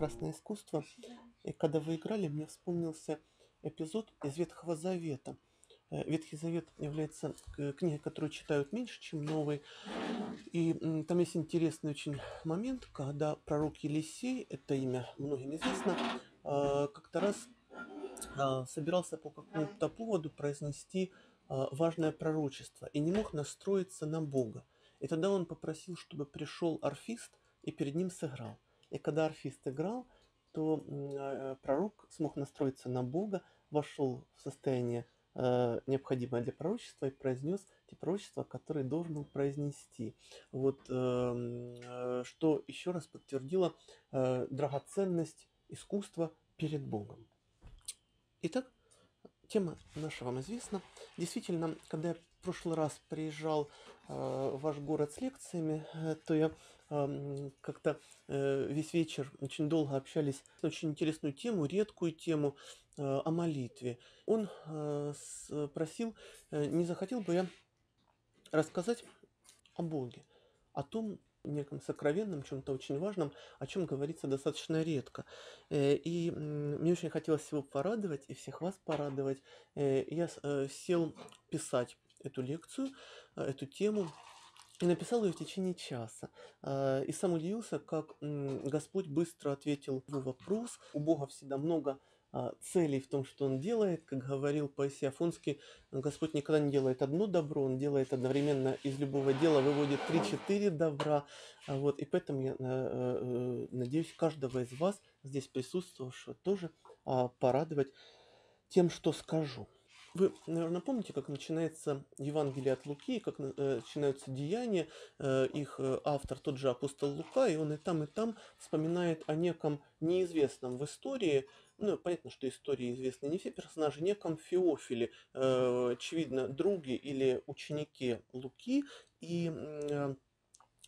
прекрасное искусство. И когда вы играли, мне вспомнился эпизод из Ветхого Завета. Э, Ветхий Завет является э, книгой, которую читают меньше, чем Новый. И там есть интересный очень момент, когда пророк Елисей, это имя многим известно, а, как-то раз а, собирался по какому-то поводу произнести а, важное пророчество и не мог настроиться на Бога. И тогда он попросил, чтобы пришел орфист и перед ним сыграл – и когда арфист играл, то а, а, пророк смог настроиться на Бога, вошел в состояние, э, необходимое для пророчества, и произнес те пророчества, которые должен был произнести. Вот, э, э, что еще раз подтвердило драгоценность искусства перед Богом. Итак, тема наша вам известна. Действительно, когда я в прошлый раз приезжал э, в ваш город с лекциями, э, то я эм, как-то э, весь вечер очень долго общались на очень интересную тему, редкую тему о молитве. Он спросил, не захотел бы я рассказать о Боге, о том, неком сокровенном, чем-то очень важном, о чем говорится достаточно редко. И мне очень хотелось его порадовать и всех вас порадовать. Я сел писать эту лекцию, а, эту тему, и написал ее в течение часа. А, и сам удивился, как Господь быстро ответил на вопрос. У Бога всегда много а, целей в том, что он делает. Как говорил Паисий Афонский, Господь никогда не делает одно добро, он делает одновременно из любого дела, выводит 3-4 добра. Вот, и поэтому я э, э, надеюсь, каждого из вас, здесь присутствовавшего, тоже порадовать тем, что скажу. Вы, наверное, помните, как начинается Евангелие от Луки, как э, начинаются деяния. Э, их э, автор тот же апостол Лука, и он и там, и там вспоминает о неком неизвестном в истории, ну, понятно, что истории известны не все персонажи, неком Феофиле, очевидно, друге или ученике Луки, и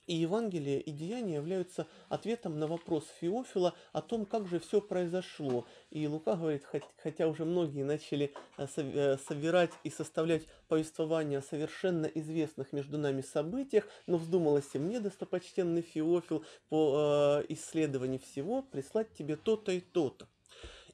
и Евангелие, и Деяния являются ответом на вопрос Феофила о том, как же все произошло. И Лука говорит, хотя уже многие начали э, э, собирать и составлять повествования о совершенно известных между нами событиях, но вздумалось и мне, достопочтенный Феофил, по э, исследованию всего прислать тебе то-то и то-то.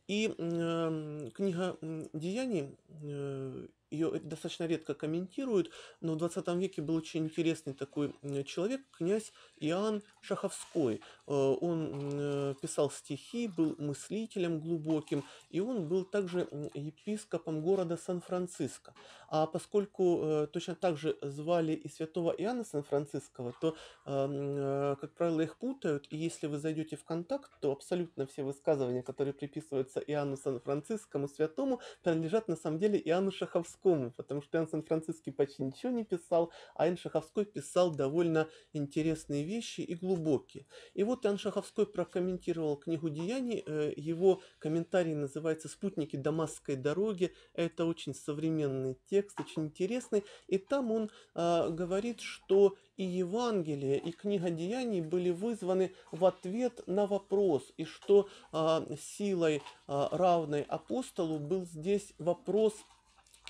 И э, книга Деяний э, ее достаточно редко комментируют, но в 20 веке был очень интересный такой человек, князь Иоанн Шаховской. Э, он э, писал стихи, был мыслителем глубоким, и он был также епископом города Сан-Франциско. А поскольку э, точно так же звали и святого Иоанна сан францисского то, эм, как правило, их путают, и если вы зайдете в контакт, то абсолютно все высказывания, которые приписываются Иоанну Сан-Францискому, святому, принадлежат на самом деле Иоанну Шаховскому. Шаховскому, потому что Иоанн франциский почти ничего не писал, а Иоанн Шаховской писал довольно интересные вещи и глубокие. И вот Иоанн Шаховской прокомментировал книгу «Деяний», э, его комментарий называется «Спутники Дамасской дороги». Это очень современный текст, очень интересный. И там он а, говорит, что и Евангелие, и книга «Деяний» были вызваны в ответ на вопрос, и что э, силой э, равной апостолу был здесь вопрос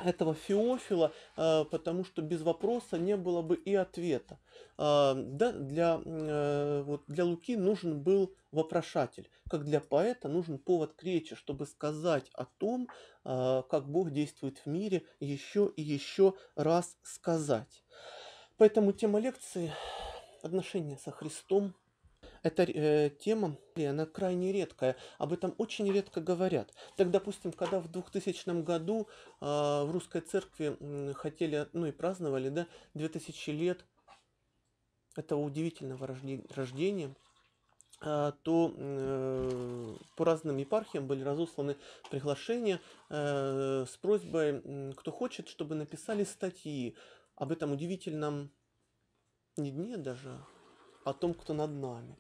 этого феофила, э, потому что без вопроса не было бы и ответа. Э, да, для, э, вот для Луки нужен был вопрошатель, как для поэта нужен повод к речи, чтобы сказать о том, как Бог действует в мире, еще и еще раз сказать. Поэтому тема лекции – отношения со Христом – эта э, тема, она крайне редкая, об этом очень редко говорят. Так, допустим, когда в 2000 году э, в русской церкви э, хотели, ну и праздновали, да, 2000 лет этого удивительного рождения, рождения а, то э, по разным епархиям были разосланы приглашения э, с просьбой, э, кто хочет, чтобы написали статьи об этом удивительном не дне даже, а о том, кто над нами.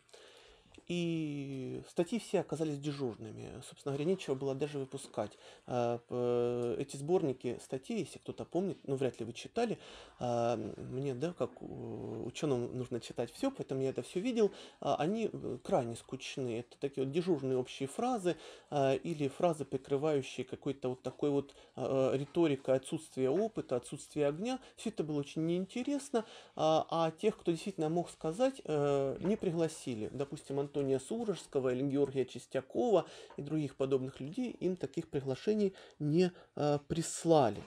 И статьи все оказались дежурными. Собственно говоря, нечего было даже выпускать. А, эти сборники статей, если кто-то помнит, ну, вряд ли вы читали, а, мне, да, как э, ученым нужно читать все, поэтому я это все видел, а, они э, крайне скучны. Это такие вот дежурные общие фразы или фразы, прикрывающие какой-то вот такой вот риторикой отсутствия опыта, отсутствия огня. Все это было очень неинтересно, а тех, кто действительно мог сказать, э, не пригласили. Допустим, Антон Антония Сурожского или Георгия Чистякова и других подобных людей им таких приглашений не э, прислали.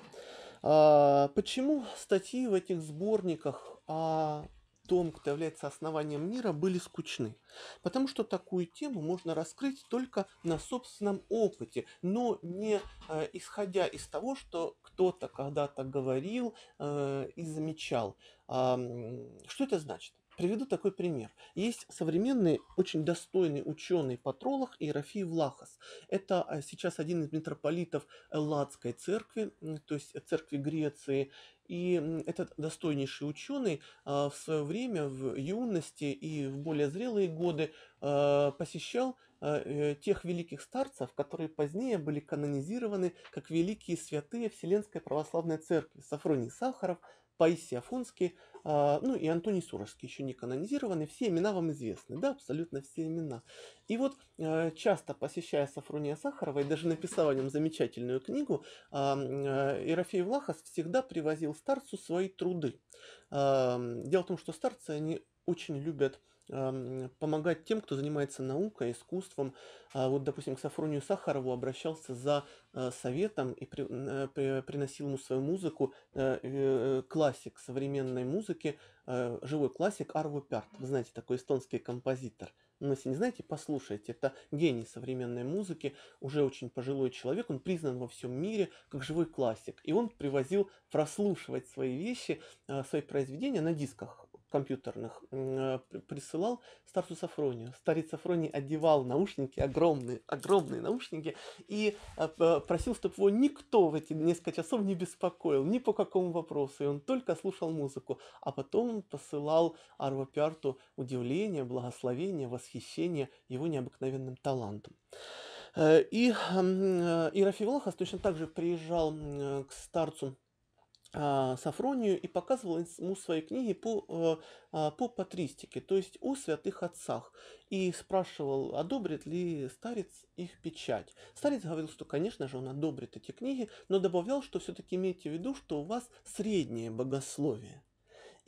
А, почему статьи в этих сборниках о том, кто является основанием мира, были скучны? Потому что такую тему можно раскрыть только на собственном опыте, но не э, исходя из того, что кто-то когда-то говорил э, и замечал. Э, что это значит? Приведу такой пример. Есть современный, очень достойный ученый патролог Ерофей Влахас. Это а, сейчас один из митрополитов Элладской церкви, то есть церкви Греции. И этот достойнейший ученый а, в свое время, в юности и в более зрелые годы а, посещал э, тех великих старцев, которые позднее были канонизированы как великие святые Вселенской Православной Церкви. Сафроний Сахаров – Паисий Афонский, а, ну и Антоний Сурожский, еще не канонизированы. все имена вам известны, да, абсолютно все имена. И вот э, часто посещая Сафрония Сахарова, и даже написав о нем замечательную книгу, а, э, Ерофей Влахас всегда привозил старцу свои труды. А, дело в том, что старцы, они очень любят Эм, помогать тем, кто занимается наукой, искусством. А вот, допустим, к Сафронию Сахарову обращался за э, советом и э, при, приносил ему свою музыку, э, классик современной музыки, живой классик Арво Пярт. Вы знаете, такой эстонский композитор. Но ну, если не знаете, послушайте. Это гений современной музыки, уже очень пожилой человек, он признан во всем мире как живой классик. И он привозил прослушивать свои вещи, свои произведения на дисках компьютерных э, присылал старцу Сафронию. Старец Сафроний одевал наушники, огромные, огромные наушники, и э, просил, чтобы его никто в эти несколько часов не беспокоил, ни по какому вопросу, и он только слушал музыку. А потом посылал Арва Пиарту удивление, благословение, восхищение его необыкновенным талантом. Э, и, и Рафи точно так же приезжал к старцу а, Сафронию и показывал ему свои книги по, э, а, по патристике, то есть о святых отцах, и спрашивал, одобрит ли старец их печать. Старец говорил, что, конечно же, он одобрит эти книги, но добавлял, что все-таки имейте в виду, что у вас среднее богословие.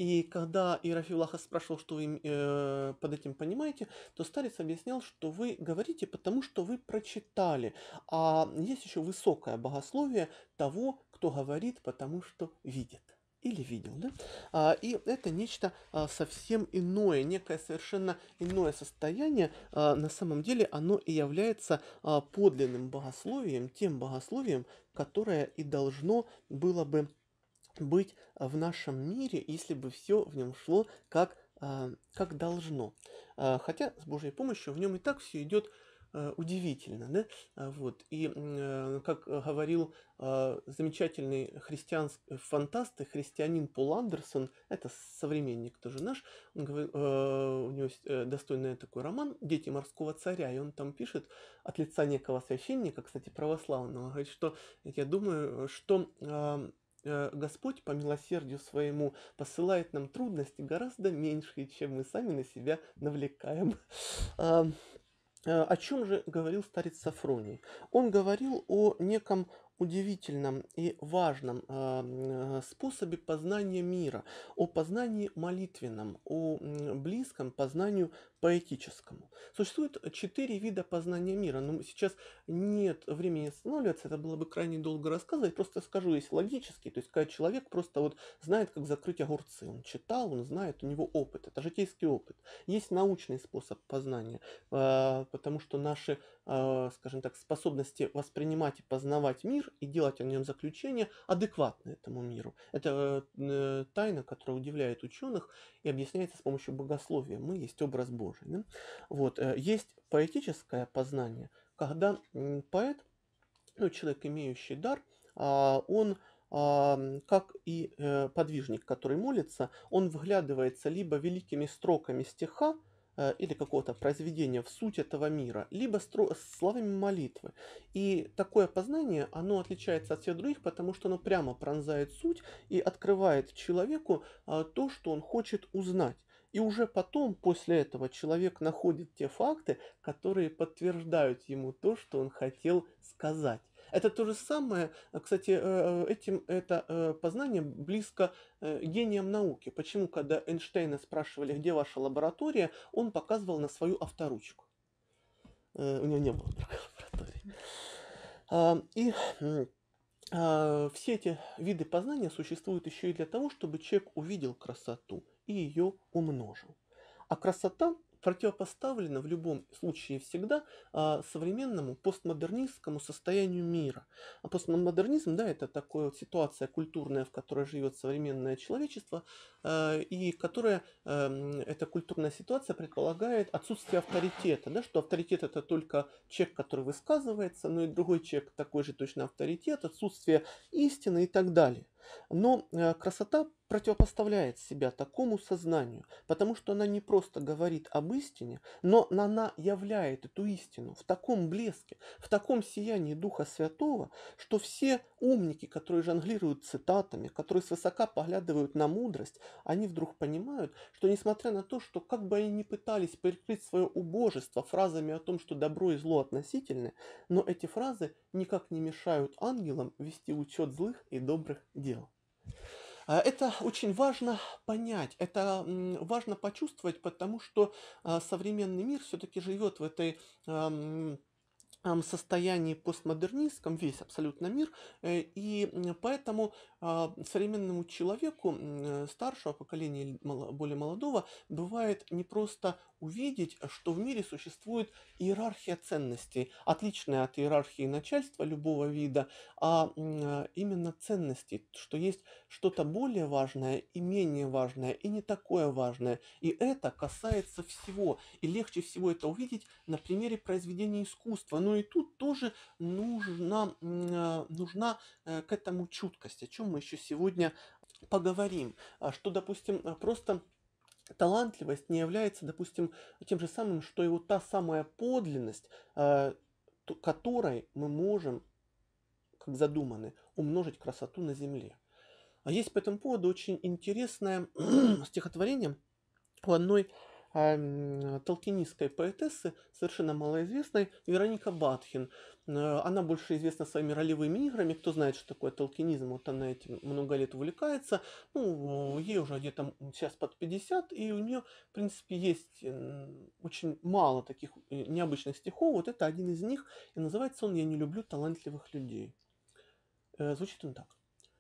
И когда Ерофей спрашивал, что вы э, под этим понимаете, то старец объяснял, что вы говорите, потому что вы прочитали. А есть еще высокое богословие того, кто говорит, потому что видит или видел, да? А, и это нечто а, совсем иное, некое совершенно иное состояние. А, на самом деле оно и является а, подлинным богословием, тем богословием, которое и должно было бы быть в нашем мире, если бы все в нем шло как, а, как должно. А, хотя с Божьей помощью в нем и так все идет а, удивительно, да, вот, и, как говорил замечательный христианский фантаст и христианин Пол Андерсон, это современник тоже наш, он говорил, у него есть э, достойный такой роман «Дети морского царя», и он там пишет от лица некого священника, кстати, православного, говорит, что, я думаю, что Э, Господь по милосердию своему посылает нам трудности гораздо меньшие, чем мы сами на себя навлекаем. Э, о чем же говорил старец Сафроний? Он говорил о неком удивительном и важном э, способе познания мира, о познании молитвенном, о близком познанию поэтическому. Существует э, четыре вида познания мира, но ну, сейчас нет времени останавливаться, это было бы крайне долго рассказывать, просто скажу, есть логический, то есть когда человек просто вот знает, как закрыть огурцы, он читал, он знает, у него опыт, это житейский опыт. Есть научный способ познания, э, потому что наши, э, скажем так, способности воспринимать и познавать мир и делать о нем заключения адекватны этому миру. Это тайна, которая удивляет ученых и объясняется с помощью богословия. Мы есть образ Божий. Пружинин. Вот. Э, есть поэтическое познание, когда поэт, ну, человек, имеющий дар, а, он а, как и э, подвижник, который молится, он вглядывается либо великими строками стиха, э, или какого-то произведения в суть этого мира, либо стро- словами молитвы. И такое познание, оно отличается от всех других, потому что оно прямо пронзает суть и открывает человеку а, то, что он хочет узнать. И уже потом, после этого, человек находит те факты, которые подтверждают ему то, что он хотел сказать. Это то же самое, э, кстати, э, э, этим это познание близко гениям науки. Почему, когда Эйнштейна спрашивали, где ваша лаборатория, он показывал на свою авторучку. У него не было другой лаборатории. А, и а, все эти виды познания существуют еще и для того, чтобы человек увидел красоту и ее умножил. А красота противопоставлена в любом случае всегда а, современному постмодернистскому состоянию мира. А постмодернизм, да, это такая вот ситуация культурная, в которой живет современное человечество, э, и которая, эм, эта культурная ситуация предполагает отсутствие авторитета, да, что авторитет это только человек, который высказывается, но и другой человек такой же точно авторитет, отсутствие истины и так далее. Но э, красота противопоставляет себя такому сознанию, потому что она не просто говорит об истине, но она являет эту истину в таком блеске, в таком сиянии Духа Святого, что все умники, которые жонглируют цитатами, которые свысока поглядывают на мудрость, они вдруг понимают, что несмотря на то, что как бы они ни пытались прикрыть свое убожество фразами о том, что добро и зло относительны, но эти фразы никак не мешают ангелам вести учет злых и добрых дел. А, это очень важно понять, это важно почувствовать, потому что а, современный мир все-таки живет в этой состоянии постмодернистском весь абсолютно мир, э, и поэтому а, современному человеку э, старшего поколения или более молодого бывает не просто увидеть, что в мире существует иерархия ценностей, отличная от иерархии начальства любого вида, а э, именно ценностей, что есть что-то более важное и менее важное, и не такое важное. И это касается всего. И легче всего это увидеть на примере произведения искусства. Но и тут тоже э, нужна, нужна к этому чуткость, о чем мы еще сегодня поговорим, а что, допустим, а, просто талантливость не является, допустим, тем же самым, что и вот та самая подлинность, а, которой мы можем, как задуманы, умножить красоту на земле. А есть по этому поводу очень интересное стихотворение у одной Эм, толкинистской поэтессы, совершенно малоизвестной, Вероника Батхин. Э, она больше известна своими ролевыми играми. Кто знает, что такое толкинизм, вот она этим много лет увлекается. Ну, ей уже где-то сейчас под 50, и у нее, в принципе, есть э, очень мало таких э, необычных стихов. Вот это один из них, и называется он «Я не люблю талантливых людей». Звучит он так.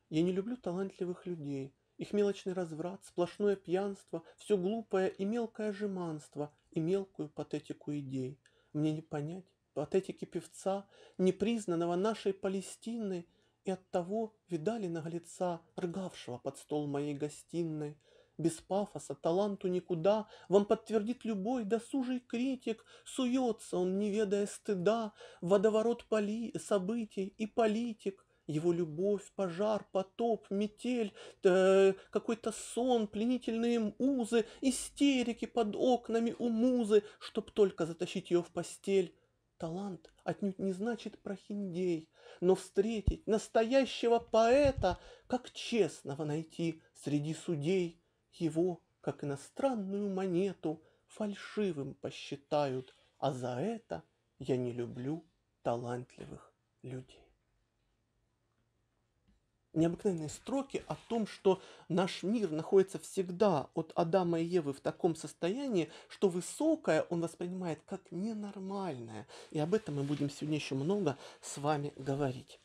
«Я не люблю талантливых людей, их мелочный разврат, сплошное пьянство, все глупое и мелкое жеманство, и мелкую патетику идей. Мне не понять патетики певца, непризнанного нашей Палестиной, и от того видали наглеца, ргавшего под стол моей гостиной. Без пафоса, таланту никуда, вам подтвердит любой досужий критик, суется он, не ведая стыда, водоворот поли событий и политик — его любовь, пожар, потоп, метель, э, какой-то сон, пленительные музы истерики под окнами у музы, чтоб только затащить ее в постель. Талант отнюдь не значит прохиндей, но встретить настоящего поэта, как честного найти среди судей, его, как иностранную монету, фальшивым посчитают, а за это я не люблю талантливых людей необыкновенные строки о том, что наш мир находится всегда от Адама и Евы в таком состоянии, что высокое он воспринимает как ненормальное. И об этом мы будем сегодня еще много с вами говорить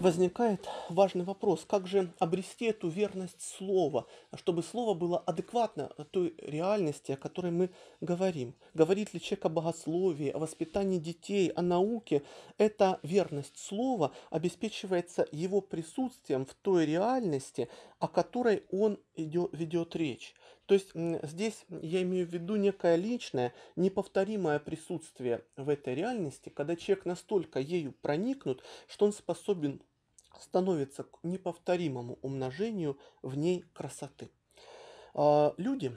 возникает важный вопрос, как же обрести эту верность слова, чтобы слово было адекватно той реальности, о которой мы говорим. Говорит ли человек о богословии, о воспитании детей, о науке, эта верность слова обеспечивается его присутствием в той реальности, о которой он идет, ведет речь. То есть здесь я имею в виду некое личное, неповторимое присутствие в этой реальности, когда человек настолько ею проникнут, что он способен становиться к неповторимому умножению в ней красоты. А, люди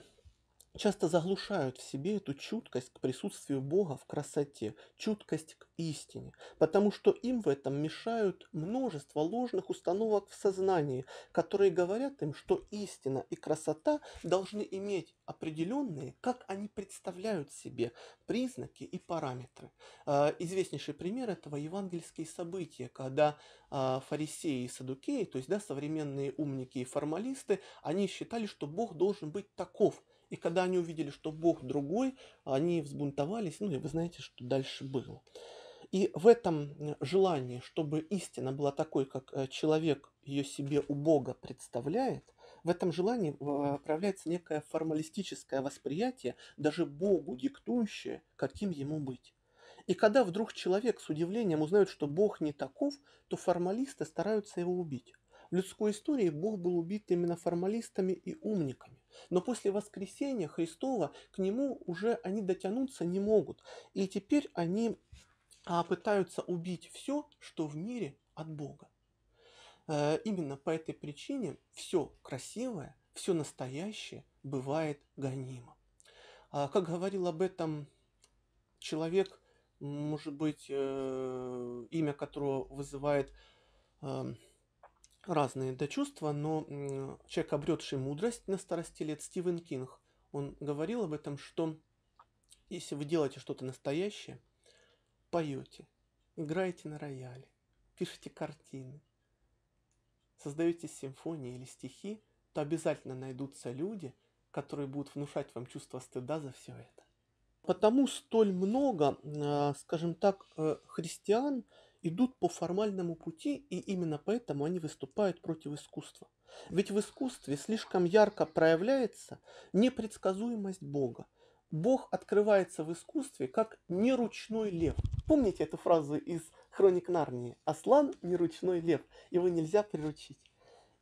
часто заглушают в себе эту чуткость к присутствию Бога в красоте, чуткость к истине, потому что им в этом мешают множество ложных установок в сознании, которые говорят им, что истина и красота должны иметь определенные, как они представляют себе, признаки и параметры. А, известнейший пример этого евангельские события, когда а, фарисеи и садукеи, то есть да, современные умники и формалисты, они считали, что Бог должен быть таков – и когда они увидели, что Бог другой, они взбунтовались, ну и вы знаете, что дальше было. И в этом желании, чтобы истина была такой, как э, человек ее себе у Бога представляет, в этом желании э, проявляется некое формалистическое восприятие, даже Богу диктующее, каким ему быть. И когда вдруг человек с удивлением узнает, что Бог не таков, то формалисты стараются его убить людской истории Бог был убит именно формалистами и умниками. Но после воскресения Христова к нему уже они дотянуться не могут. И теперь они а, пытаются убить все, что в мире от Бога. Э, именно по этой причине все красивое, все настоящее бывает гонимо. А, как говорил об этом человек, может быть, э, имя которого вызывает эм, разные это чувства, но человек, обретший мудрость на старости лет, Стивен Кинг, он говорил об этом, что если вы делаете что-то настоящее, поете, играете на рояле, пишете картины, создаете симфонии или стихи, то обязательно найдутся люди, которые будут внушать вам чувство стыда за все это. Потому столь много, а, скажем так, э, христиан, идут по формальному пути, и именно поэтому они выступают против искусства. Ведь в искусстве слишком ярко проявляется непредсказуемость Бога. Бог открывается в искусстве как неручной лев. Помните эту фразу из «Хроник Нарнии»? «Аслан – неручной лев, его нельзя приручить».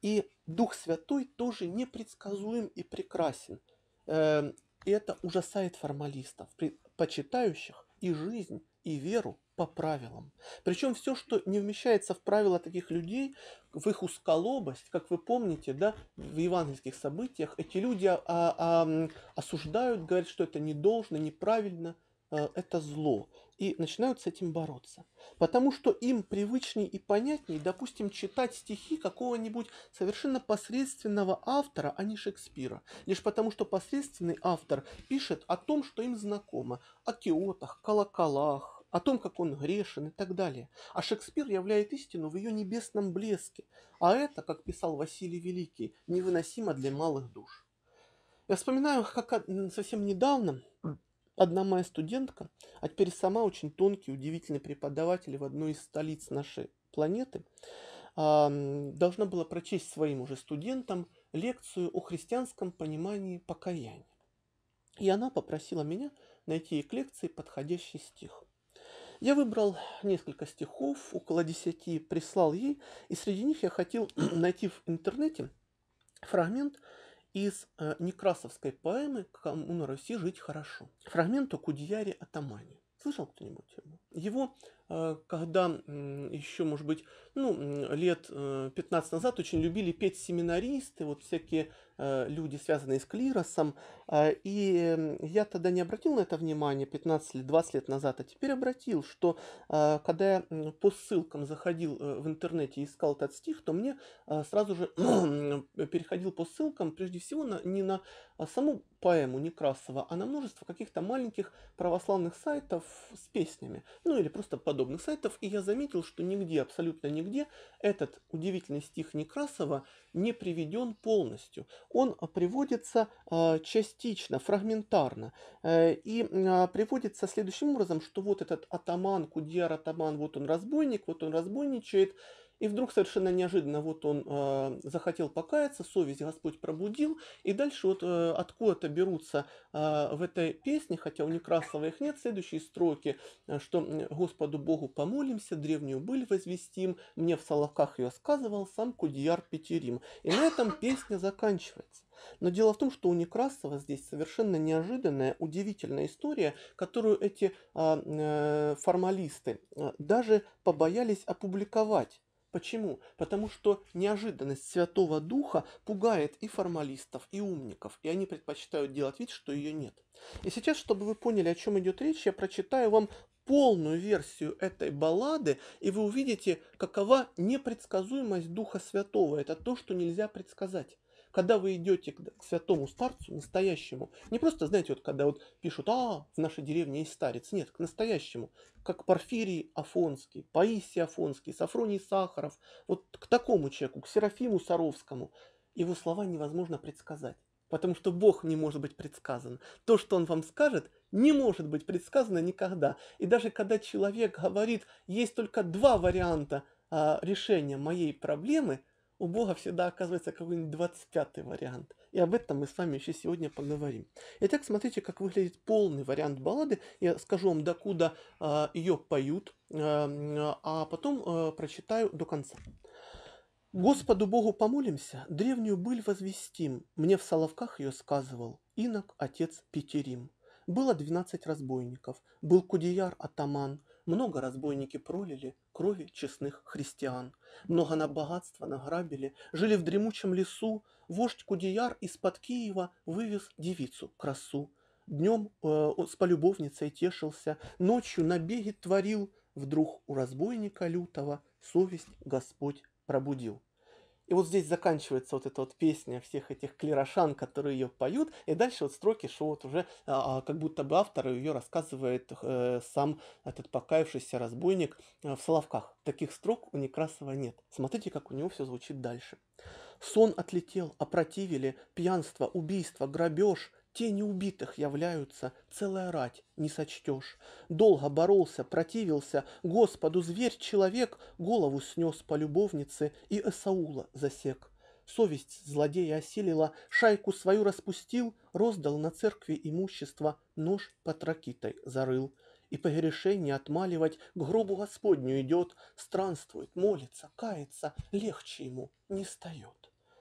И Дух Святой тоже непредсказуем и прекрасен. Эм, и это ужасает формалистов, почитающих и жизнь, и веру по правилам. Причем все, что не вмещается в правила таких людей, в их узколобость, как вы помните, да, в евангельских событиях, эти люди а, а, осуждают, говорят, что это не должно, неправильно, э, это зло, и начинают с этим бороться. Потому что им привычней и понятней, допустим, читать стихи какого-нибудь совершенно посредственного автора, а не Шекспира. Лишь потому, что посредственный автор пишет о том, что им знакомо. О киотах, колоколах, о том, как он грешен и так далее. А Шекспир являет истину в ее небесном блеске. А это, как писал Василий Великий, невыносимо для малых душ. Я вспоминаю, как совсем недавно одна моя студентка, а теперь сама очень тонкий, удивительный преподаватель в одной из столиц нашей планеты, а, должна была прочесть своим уже студентам лекцию о христианском понимании покаяния. И она попросила меня найти ей к лекции подходящий стих. Я выбрал несколько стихов, около десяти прислал ей, и среди них я хотел найти в интернете фрагмент из э, некрасовской поэмы «Кому на Руси жить хорошо». Фрагмент о Кудьяре Атамане. Слышал кто-нибудь его? Его э, когда еще, может быть, ну, лет 15 э, назад очень любили петь семинаристы, вот всякие Э, люди, связанные с клиросом. Э, и э, я тогда не обратил на это внимание 15 или 20 лет назад, а теперь обратил, что когда я по ссылкам заходил в интернете и искал этот стих, то мне сразу же переходил по ссылкам прежде всего на, не на а, саму поэму Некрасова, а на множество каких-то маленьких православных сайтов с песнями, ну или просто подобных сайтов, и я заметил, что нигде, абсолютно нигде, этот удивительный стих Некрасова не приведен полностью он приводится а, частично, фрагментарно. Э, и а, приводится следующим образом, что вот этот атаман, Кудиар атаман, вот он разбойник, вот он разбойничает, и вдруг совершенно неожиданно вот он э, захотел покаяться, совесть Господь пробудил. И дальше вот э, откуда-то берутся э, в этой песне, хотя у Некрасова их нет, следующие строки, э, что «Господу Богу помолимся, древнюю быль возвестим, мне в Соловках ее сказывал сам Кудьяр Петерим». И на этом песня заканчивается. Но дело в том, что у Некрасова здесь совершенно неожиданная, удивительная история, которую эти а, э, формалисты э, даже побоялись опубликовать. Почему? Потому что неожиданность Святого Духа пугает и формалистов, и умников, и они предпочитают делать вид, что ее нет. И сейчас, чтобы вы поняли, о чем идет речь, я прочитаю вам полную версию этой баллады, и вы увидите, какова непредсказуемость Духа Святого. Это то, что нельзя предсказать когда вы идете к святому старцу, настоящему, не просто, знаете, вот когда вот пишут, а, в нашей деревне есть старец, нет, к настоящему, как Порфирий Афонский, Паисий Афонский, Сафроний Сахаров, вот к такому человеку, к Серафиму Саровскому, его слова невозможно предсказать, потому что Бог не может быть предсказан. То, что он вам скажет, не может быть предсказано никогда. И даже когда человек говорит, есть только два варианта а, решения моей проблемы – у Бога всегда оказывается какой-нибудь 25 вариант. И об этом мы с вами еще сегодня поговорим. Итак, смотрите, как выглядит полный вариант баллады. Я скажу вам, докуда э, а, ее поют, э, а потом э, прочитаю до конца. «Господу Богу помолимся, древнюю быль возвестим, мне в Соловках ее сказывал, инок отец Петерим. Было двенадцать разбойников, был кудияр атаман, много разбойники пролили крови честных христиан. Много на богатства награбили, жили в дремучем лесу. Вождь Кудияр из-под Киева вывез девицу красу. Днем э, с полюбовницей тешился, ночью набеги творил. Вдруг у разбойника лютого совесть Господь пробудил. И вот здесь заканчивается вот эта вот песня всех этих клерошан, которые ее поют, и дальше вот строки, что вот уже а, а как будто бы автор ее рассказывает э, сам этот покаявшийся разбойник э, в Соловках. Таких строк у Некрасова нет. Смотрите, как у него все звучит дальше. Сон отлетел, опротивили, пьянство, убийство, грабеж, Тени убитых являются, целая рать, не сочтешь. Долго боролся, противился, Господу зверь-человек Голову снес по любовнице и Эсаула засек. Совесть злодея осилила, шайку свою распустил, Роздал на церкви имущество, нож под ракитой зарыл. И погрешение отмаливать к гробу Господню идет, Странствует, молится, кается, легче ему не стает.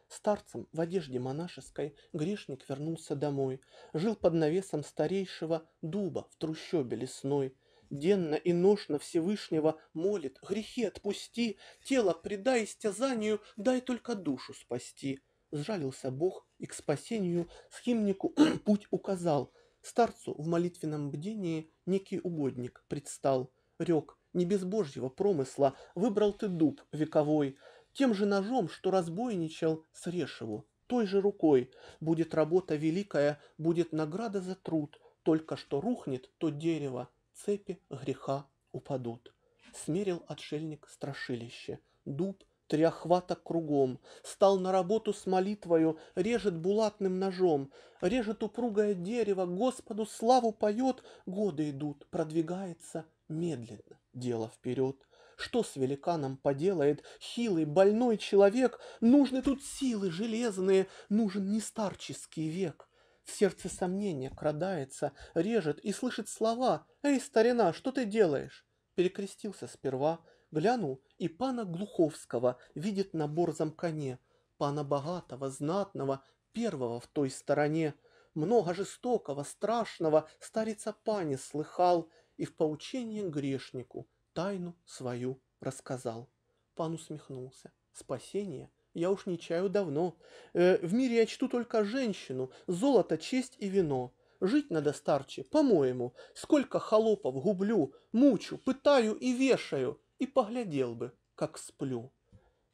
Старцем в одежде монашеской грешник вернулся домой, жил под навесом старейшего дуба в трущобе лесной. Денно и ношно Всевышнего молит, грехи отпусти, тело предай истязанию, дай только душу спасти. Сжалился Бог и к спасению схимнику путь указал. Старцу в молитвенном бдении некий угодник предстал. Рек, не без божьего промысла, выбрал ты дуб вековой, тем же ножом, что разбойничал с Решеву, той же рукой. Будет работа великая, будет награда за труд. Только что рухнет то дерево, цепи греха упадут. Смерил отшельник страшилище. Дуб три охвата кругом, стал на работу с молитвою, режет булатным ножом, режет упругое дерево, Господу славу поет, годы идут, продвигается медленно дело вперед. Что с великаном поделает хилый больной человек? Нужны тут силы железные, нужен не старческий век. В сердце сомнение крадается, режет и слышит слова. «Эй, старина, что ты делаешь?» Перекрестился сперва, глянул, и пана Глуховского видит на борзом коне. Пана богатого, знатного, первого в той стороне. Много жестокого, страшного старица пани слыхал, и в поучение грешнику тайну свою рассказал. Пан усмехнулся. Спасение я уж не чаю давно. Э, в мире я чту только женщину, золото, честь и вино. Жить надо старче, по-моему. Сколько холопов гублю, мучу, пытаю и вешаю. И поглядел бы, как сплю.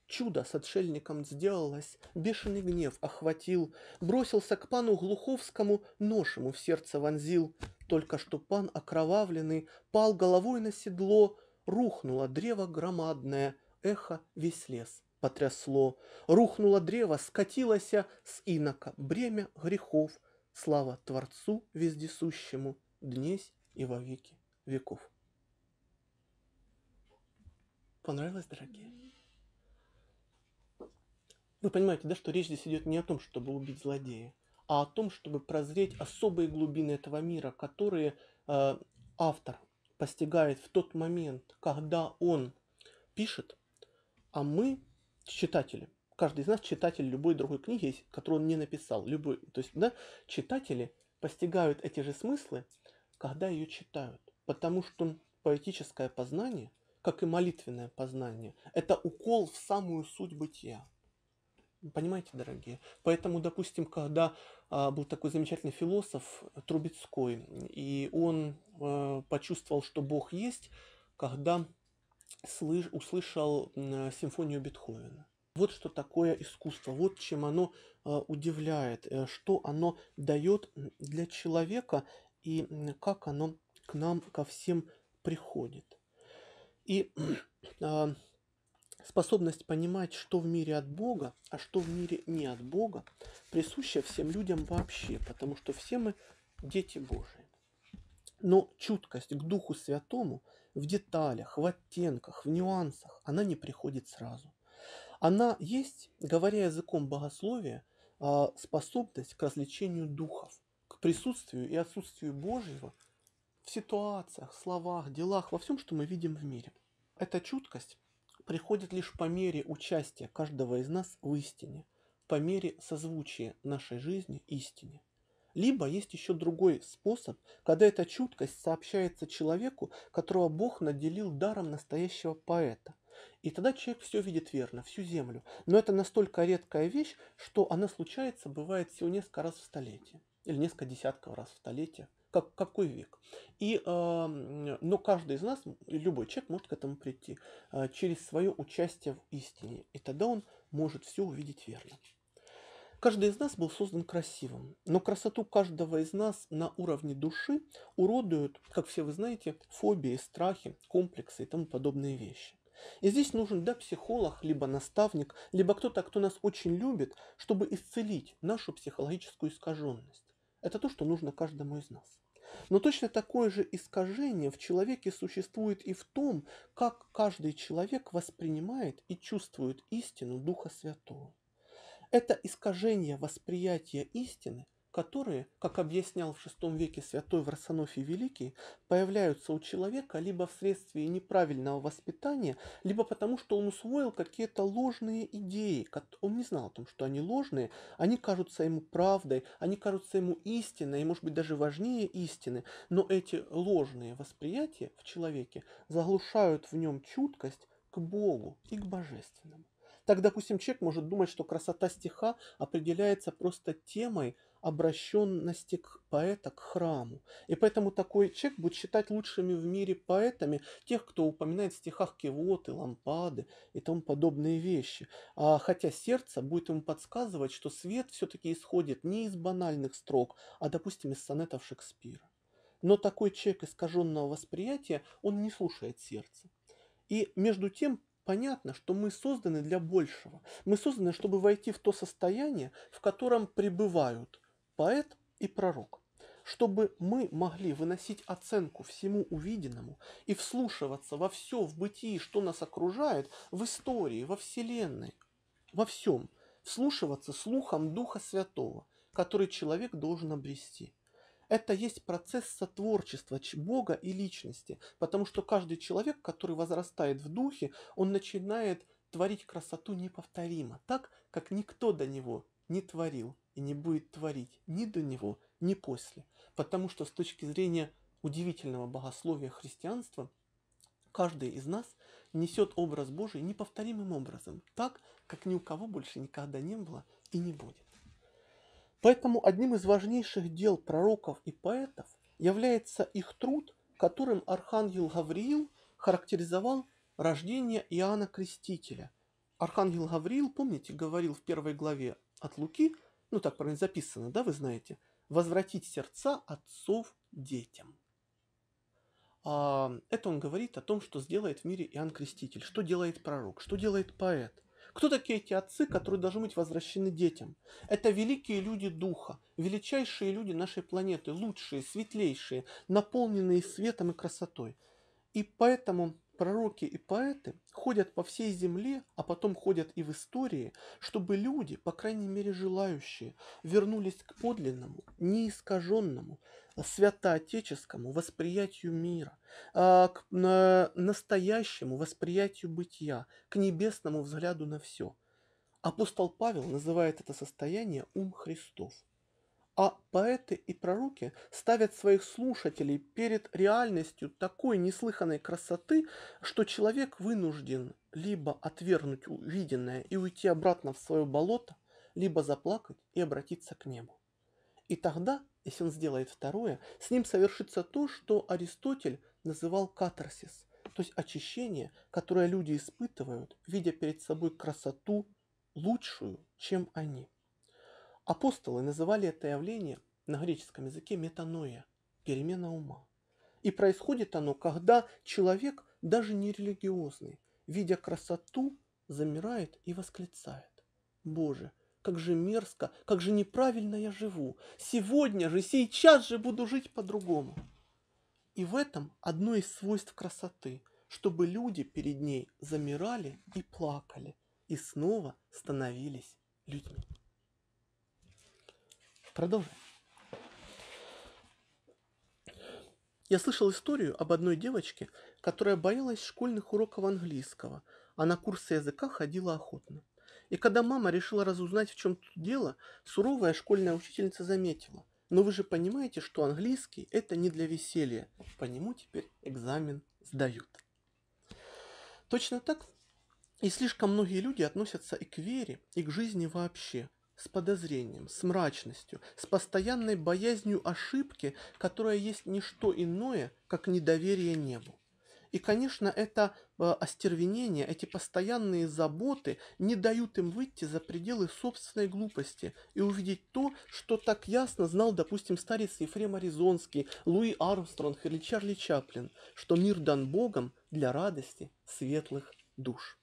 Чудо с отшельником сделалось, бешеный гнев охватил, бросился к пану Глуховскому, нож ему в сердце вонзил. Только что пан окровавленный пал головой на седло, Рухнуло древо громадное, эхо весь лес потрясло. Рухнуло древо, скатилось с инока бремя грехов. Слава Творцу вездесущему, днесь и во веки веков. Понравилось, дорогие? Вы понимаете, да, что речь здесь идет не о том, чтобы убить злодея, а о том, чтобы прозреть особые глубины этого мира, которые э, автор постигает в тот момент, когда он пишет, а мы, читатели, каждый из нас читатель любой другой книги, которую он не написал, любой, то есть, да, читатели постигают эти же смыслы, когда ее читают, потому что поэтическое познание, как и молитвенное познание, это укол в самую суть бытия. Понимаете, дорогие? Поэтому, допустим, когда а, был такой замечательный философ Трубецкой, и он Э, почувствовал, что Бог есть, когда слыш, услышал э, симфонию Бетховена. Вот что такое искусство, вот чем оно э, удивляет, что оно дает для человека и как оно к нам, ко всем приходит. И способность понимать, что в мире от Бога, а что в мире не от Бога, присуща всем людям вообще, потому что все мы дети Божии. Но чуткость к Духу Святому в деталях, в оттенках, в нюансах, она не приходит сразу. Она есть, говоря языком богословия, а, способность к развлечению духов, к присутствию и отсутствию Божьего в ситуациях, словах, делах, во всем, что мы видим в мире. Эта чуткость приходит лишь по мере участия каждого из нас в истине, по мере созвучия нашей жизни истине. Либо есть еще другой способ, когда эта чуткость сообщается человеку, которого Бог наделил даром настоящего поэта. И тогда человек все видит верно, всю землю. Но это настолько редкая вещь, что она случается, бывает всего несколько раз в столетие. Или несколько десятков раз в столетие. Как, какой век. И, э, но каждый из нас, любой человек может к этому прийти э, через свое участие в истине. И тогда он может все увидеть верно. Каждый из нас был создан красивым, но красоту каждого из нас на уровне души уродуют, как все вы знаете, фобии, страхи, комплексы и тому подобные вещи. И здесь нужен да психолог, либо наставник, либо кто-то, кто нас очень любит, чтобы исцелить нашу психологическую искаженность. Это то, что нужно каждому из нас. Но точно такое же искажение в человеке существует и в том, как каждый человек воспринимает и чувствует истину Духа Святого. Это искажение восприятия истины, которые, как объяснял в VI веке святой Варсонофий Великий, появляются у человека либо вследствие неправильного воспитания, либо потому, что он усвоил какие-то ложные идеи. Он не знал о том, что они ложные, они кажутся ему правдой, они кажутся ему истиной, и, может быть, даже важнее истины. Но эти ложные восприятия в человеке заглушают в нем чуткость к Богу и к божественному. Так, допустим, человек может думать, что красота стиха определяется просто темой обращенности к поэта к храму. И поэтому такой человек будет считать лучшими в мире поэтами тех, кто упоминает в стихах кивоты, лампады и тому подобные вещи. А, хотя сердце будет ему подсказывать, что свет все-таки исходит не из банальных строк, а, допустим, из сонетов Шекспира. Но такой человек искаженного восприятия, он не слушает сердце. И между тем понятно, что мы созданы для большего. Мы созданы, чтобы войти в то состояние, в котором пребывают поэт и пророк чтобы мы могли выносить оценку всему увиденному и вслушиваться во все в бытии, что нас окружает, в истории, во Вселенной, во всем, вслушиваться слухом Духа Святого, который человек должен обрести – это есть процесс сотворчества Бога и личности, потому что каждый человек, который возрастает в духе, он начинает творить красоту неповторимо, так, как никто до него не творил и не будет творить ни до него, ни после. Потому что с точки зрения удивительного богословия христианства, каждый из нас несет образ Божий неповторимым образом, так, как ни у кого больше никогда не было и не будет. Поэтому одним из важнейших дел пророков и поэтов является их труд, которым архангел Гавриил характеризовал рождение Иоанна Крестителя. Архангел Гавриил, помните, говорил в первой главе от Луки, ну так правильно записано, да, вы знаете, возвратить сердца отцов детям. А это он говорит о том, что сделает в мире Иоанн Креститель, что делает пророк, что делает поэт. Кто такие эти отцы, которые должны быть возвращены детям? Это великие люди духа, величайшие люди нашей планеты, лучшие, светлейшие, наполненные светом и красотой. И поэтому Пророки и поэты ходят по всей земле, а потом ходят и в истории, чтобы люди, по крайней мере желающие, вернулись к подлинному, неискаженному, святоотеческому восприятию мира, а, к настоящему восприятию бытия, к небесному взгляду на все. Апостол Павел называет это состояние ум Христов. А поэты и пророки ставят своих слушателей перед реальностью такой неслыханной красоты, что человек вынужден либо отвергнуть увиденное и уйти обратно в свое болото, либо заплакать и обратиться к небу. И тогда, если он сделает второе, с ним совершится то, что Аристотель называл катарсис, то есть очищение, которое люди испытывают, видя перед собой красоту лучшую, чем они. Апостолы называли это явление на греческом языке метаноя, перемена ума. И происходит оно, когда человек, даже не религиозный, видя красоту, замирает и восклицает. Боже, как же мерзко, как же неправильно я живу. Сегодня же, сейчас же буду жить по-другому. И в этом одно из свойств красоты, чтобы люди перед ней замирали и плакали, и снова становились людьми. Продолжим. Я слышал историю об одной девочке, которая боялась школьных уроков английского, а на курсы языка ходила охотно. И когда мама решила разузнать, в чем тут дело, суровая школьная учительница заметила. Но вы же понимаете, что английский – это не для веселья. По нему теперь экзамен сдают. Точно так и слишком многие люди относятся и к вере, и к жизни вообще, с подозрением, с мрачностью, с постоянной боязнью ошибки, которая есть не что иное, как недоверие небу. И, конечно, это э, остервенение, эти постоянные заботы не дают им выйти за пределы собственной глупости и увидеть то, что так ясно знал, допустим, старец Ефрем Аризонский, Луи Армстронг или Чарли Чаплин, что мир дан Богом для радости светлых душ.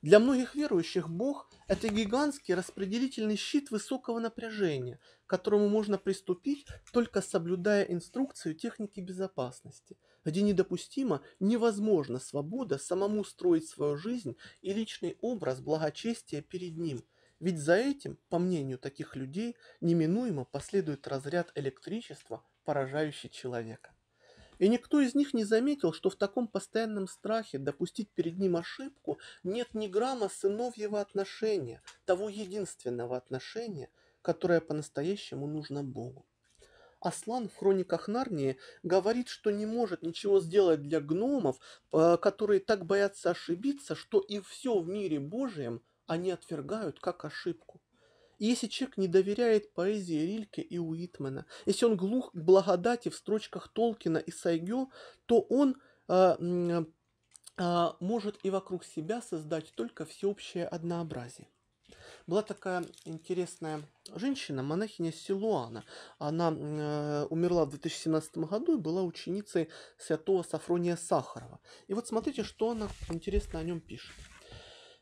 Для многих верующих Бог – это гигантский распределительный щит высокого напряжения, к которому можно приступить, только соблюдая инструкцию техники безопасности, где недопустимо, невозможно свобода самому строить свою жизнь и личный образ благочестия перед ним. Ведь за этим, по мнению таких людей, неминуемо последует разряд электричества, поражающий человека. И никто из них не заметил, что в таком постоянном страхе допустить перед ним ошибку нет ни грамма сыновьего отношения, того единственного отношения, которое по-настоящему нужно Богу. Аслан в хрониках Нарнии говорит, что не может ничего сделать для гномов, э, которые так боятся ошибиться, что и все в мире Божьем они отвергают как ошибку если человек не доверяет поэзии Рильке и Уитмена, если он глух к благодати в строчках Толкина и Сайгё, то он э, э, может и вокруг себя создать только всеобщее однообразие. Была такая интересная женщина, монахиня Силуана. Она э, умерла в 2017 году и была ученицей святого Сафрония Сахарова. И вот смотрите, что она интересно о нем пишет.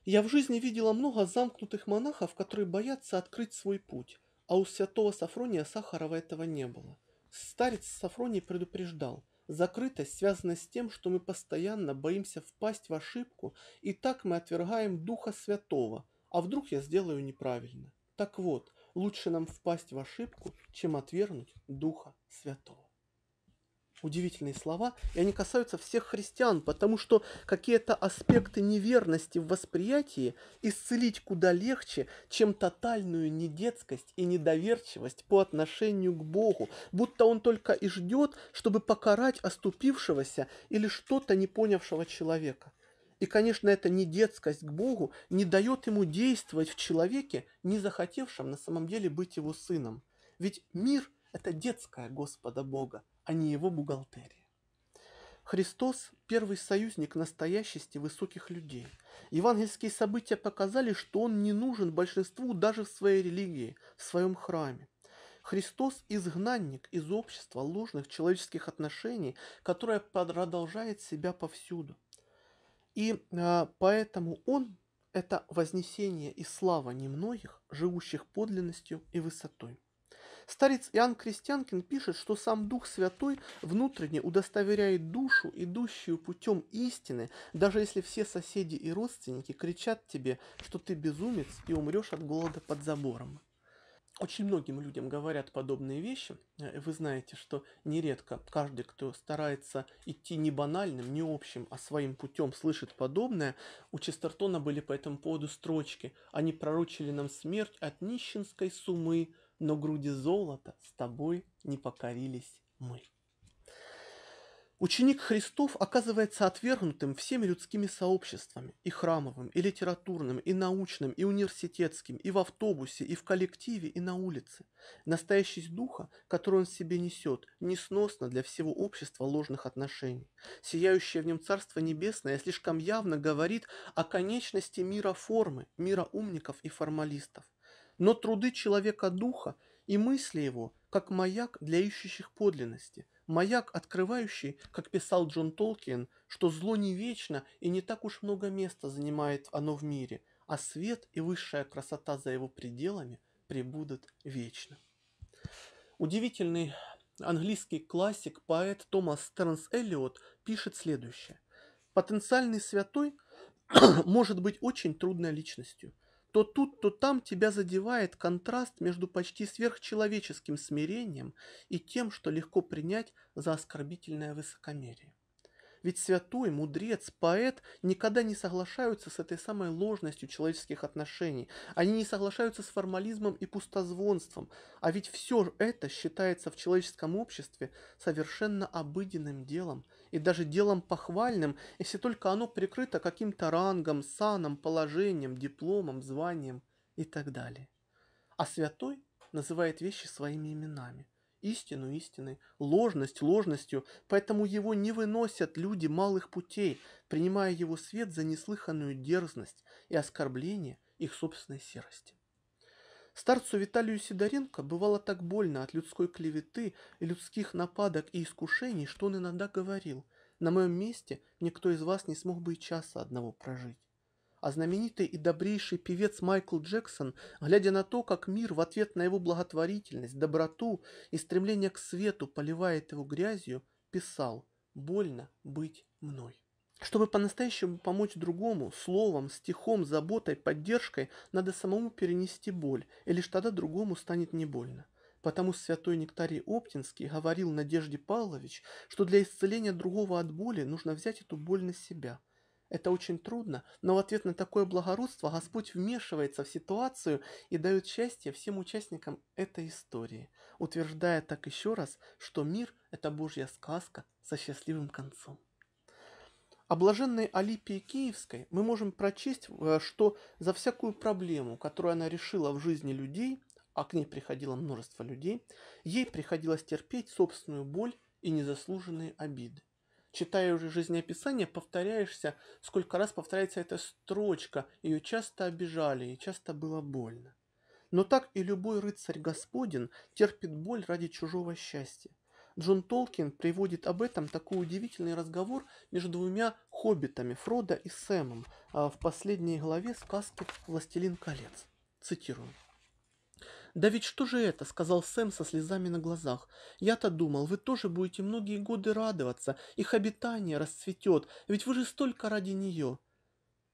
Я в жизни видела много замкнутых монахов, которые боятся открыть свой путь, а у святого Сафрония Сахарова этого не было. Старец Сафроний предупреждал, закрытость связана с тем, что мы постоянно боимся впасть в ошибку, и так мы отвергаем Духа Святого, а вдруг я сделаю неправильно. Так вот, лучше нам впасть в ошибку, чем отвергнуть Духа Святого удивительные слова, и они касаются всех христиан, потому что какие-то аспекты неверности в восприятии исцелить куда легче, чем тотальную недетскость и недоверчивость по отношению к Богу, будто Он только и ждет, чтобы покарать оступившегося или что-то не понявшего человека. И, конечно, эта недетскость к Богу не дает ему действовать в человеке, не захотевшем на самом деле быть его сыном. Ведь мир – это детская Господа Бога, а не его бухгалтерии. Христос – первый союзник настоящести высоких людей. Евангельские события показали, что он не нужен большинству даже в своей религии, в своем храме. Христос – изгнанник из общества ложных человеческих отношений, которое продолжает себя повсюду. И э, поэтому Он – это вознесение и слава немногих, живущих подлинностью и высотой. Старец Иоанн Крестьянкин пишет, что сам Дух Святой внутренне удостоверяет душу, идущую путем истины, даже если все соседи и родственники кричат тебе, что ты безумец и умрешь от голода под забором. Очень многим людям говорят подобные вещи. Э, вы знаете, что нередко каждый, кто старается идти не банальным, не общим, а своим путем, слышит подобное. У Честертона были по этому поводу строчки. Они пророчили нам смерть от нищенской суммы но груди золота с тобой не покорились мы. Ученик Христов оказывается отвергнутым всеми людскими сообществами, и храмовым, и литературным, и научным, и университетским, и в автобусе, и в коллективе, и на улице. Настоящесть духа, который он себе несет, несносна для всего общества ложных отношений. Сияющее в нем Царство Небесное слишком явно говорит о конечности мира формы, мира умников и формалистов но труды человека духа и мысли его, как маяк для ищущих подлинности, маяк, открывающий, как писал Джон Толкин, что зло не вечно и не так уж много места занимает оно в мире, а свет и высшая красота за его пределами пребудут вечно. Удивительный английский классик, поэт Томас Тернс Эллиот пишет следующее. Потенциальный святой может быть очень трудной личностью – то тут, то там тебя задевает контраст между почти сверхчеловеческим смирением и тем, что легко принять за оскорбительное высокомерие. Ведь святой, мудрец, поэт никогда не соглашаются с этой самой ложностью человеческих отношений. Они не соглашаются с формализмом и пустозвонством. А ведь все это считается в человеческом обществе совершенно обыденным делом и даже делом похвальным, если только оно прикрыто каким-то рангом, саном, положением, дипломом, званием и так далее. А святой называет вещи своими именами. Истину истиной, ложность ложностью, поэтому его не выносят люди малых путей, принимая его свет за неслыханную дерзность и оскорбление их собственной серости. Старцу Виталию Сидоренко бывало так больно от людской клеветы и людских нападок и искушений, что он иногда говорил «На моем месте никто из вас не смог бы и часа одного прожить». А знаменитый и добрейший певец Майкл Джексон, глядя на то, как мир в ответ на его благотворительность, доброту и стремление к свету поливает его грязью, писал «Больно быть мной». Чтобы по-настоящему помочь другому, словом, стихом, заботой, поддержкой, надо самому перенести боль, и лишь тогда другому станет не больно. Потому святой Нектарий Оптинский говорил Надежде Павлович, что для исцеления другого от боли нужно взять эту боль на себя. Это очень трудно, но в ответ на такое благородство Господь вмешивается в ситуацию и дает счастье всем участникам этой истории, утверждая так еще раз, что мир – это Божья сказка со счастливым концом. О блаженной Алипии Киевской мы можем прочесть, э, что за всякую проблему, которую она решила в жизни людей, а к ней приходило множество людей, ей приходилось терпеть собственную боль и незаслуженные обиды. Читая уже жизнеописание, повторяешься, сколько раз повторяется эта строчка, ее часто обижали и часто было больно. Но так и любой рыцарь-господин терпит боль ради чужого счастья – Джон Толкин приводит об этом такой удивительный разговор между двумя хоббитами Фродо и Сэмом а в последней главе сказки «Властелин колец». Цитирую. «Да ведь что же это?» — сказал Сэм со слезами на глазах. «Я-то думал, вы тоже будете многие годы радоваться, их обитание расцветет, ведь вы же столько ради нее».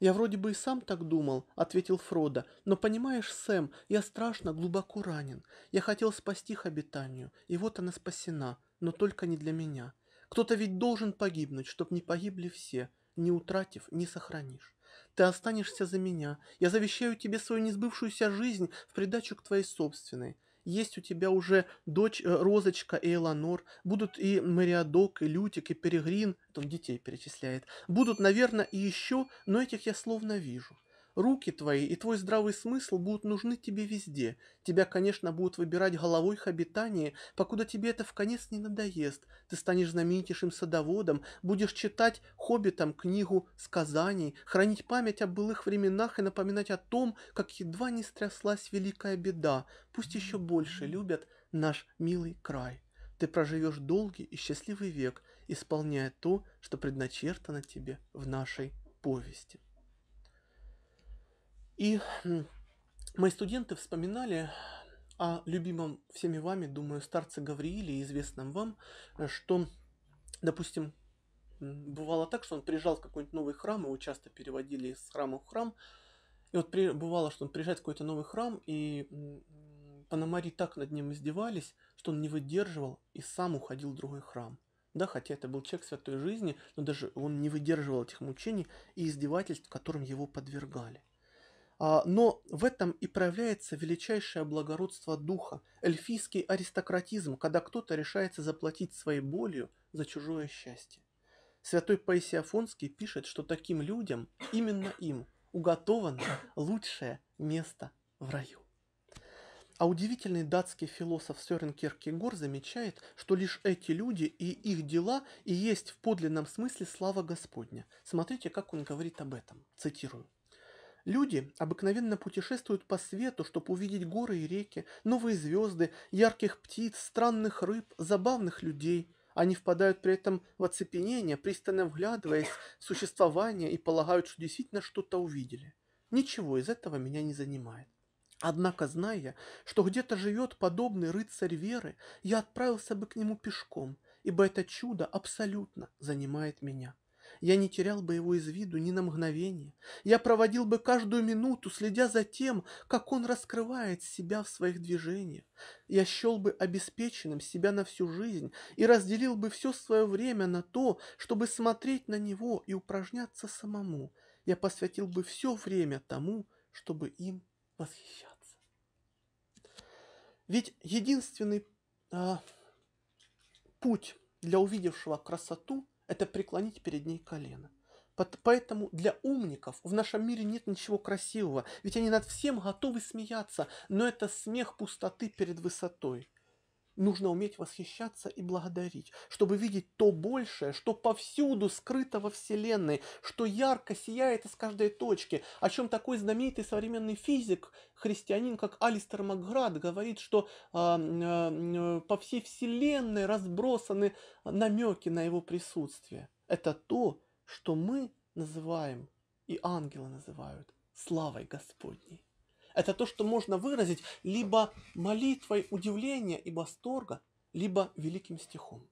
«Я вроде бы и сам так думал», — ответил Фродо. «Но понимаешь, Сэм, я страшно глубоко ранен. Я хотел спасти их обитанию, и вот она спасена но только не для меня. Кто-то ведь должен погибнуть, чтоб не погибли все, не утратив, не сохранишь. Ты останешься за меня. Я завещаю тебе свою несбывшуюся жизнь в придачу к твоей собственной. Есть у тебя уже дочь э, Розочка и Эланор, будут и Мариадок, и Лютик, и Перегрин, там детей перечисляет. Будут, наверное, и еще, но этих я словно вижу. Руки твои и твой здравый смысл будут нужны тебе везде. Тебя, конечно, будут выбирать головой их обитание, покуда тебе это в конец не надоест. Ты станешь знаменитейшим садоводом, будешь читать хоббитам книгу сказаний, хранить память о былых временах и напоминать о том, как едва не стряслась великая беда. Пусть еще больше любят наш милый край. Ты проживешь долгий и счастливый век, исполняя то, что предначертано тебе в нашей повести. И хм, мои студенты вспоминали о любимом всеми вами, думаю, старце Гаврииле, известном вам, э, что, допустим, бывало так, что он приезжал в какой-нибудь новый храм, его часто переводили из храма в храм, и вот при, бывало, что он приезжает в какой-то новый храм, и Пономари так над ним издевались, что он не выдерживал и сам уходил в другой храм. Да, хотя это был человек святой жизни, но даже он не выдерживал этих мучений и издевательств, которым его подвергали. А, но в этом и проявляется величайшее благородство духа, эльфийский аристократизм, когда кто-то решается заплатить своей болью за чужое счастье. Святой Паисий Афонский пишет, что таким людям, именно им, уготовано лучшее место в раю. А удивительный датский философ Сёрен Киркегор замечает, что лишь эти люди и их дела и есть в подлинном смысле слава Господня. Смотрите, как он говорит об этом. Цитирую. Люди обыкновенно путешествуют по свету, чтобы увидеть горы и реки, новые звезды, ярких птиц, странных рыб, забавных людей. Они впадают при этом в оцепенение, пристально вглядываясь в существование и полагают, что действительно что-то увидели. Ничего из этого меня не занимает. Однако, зная, что где-то живет подобный рыцарь веры, я отправился бы к нему пешком, ибо это чудо абсолютно занимает меня. Я не терял бы его из виду ни на мгновение. Я проводил бы каждую минуту, следя за тем, как он раскрывает себя в своих движениях. Я счел бы обеспеченным себя на всю жизнь и разделил бы все свое время на то, чтобы смотреть на него и упражняться самому. Я посвятил бы все время тому, чтобы им восхищаться. Ведь единственный а, путь для увидевшего красоту это преклонить перед ней колено. Поэтому для умников в нашем мире нет ничего красивого, ведь они над всем готовы смеяться, но это смех пустоты перед высотой. Нужно уметь восхищаться и благодарить, чтобы видеть то большее, что повсюду скрыто во Вселенной, что ярко сияет из каждой точки, о чем такой знаменитый современный физик, христианин, как Алистер Макград, говорит, что э, э, по всей Вселенной разбросаны намеки на его присутствие. Это то, что мы называем и ангелы называют славой Господней. Это то, что можно выразить либо молитвой удивления и восторга, либо великим стихом.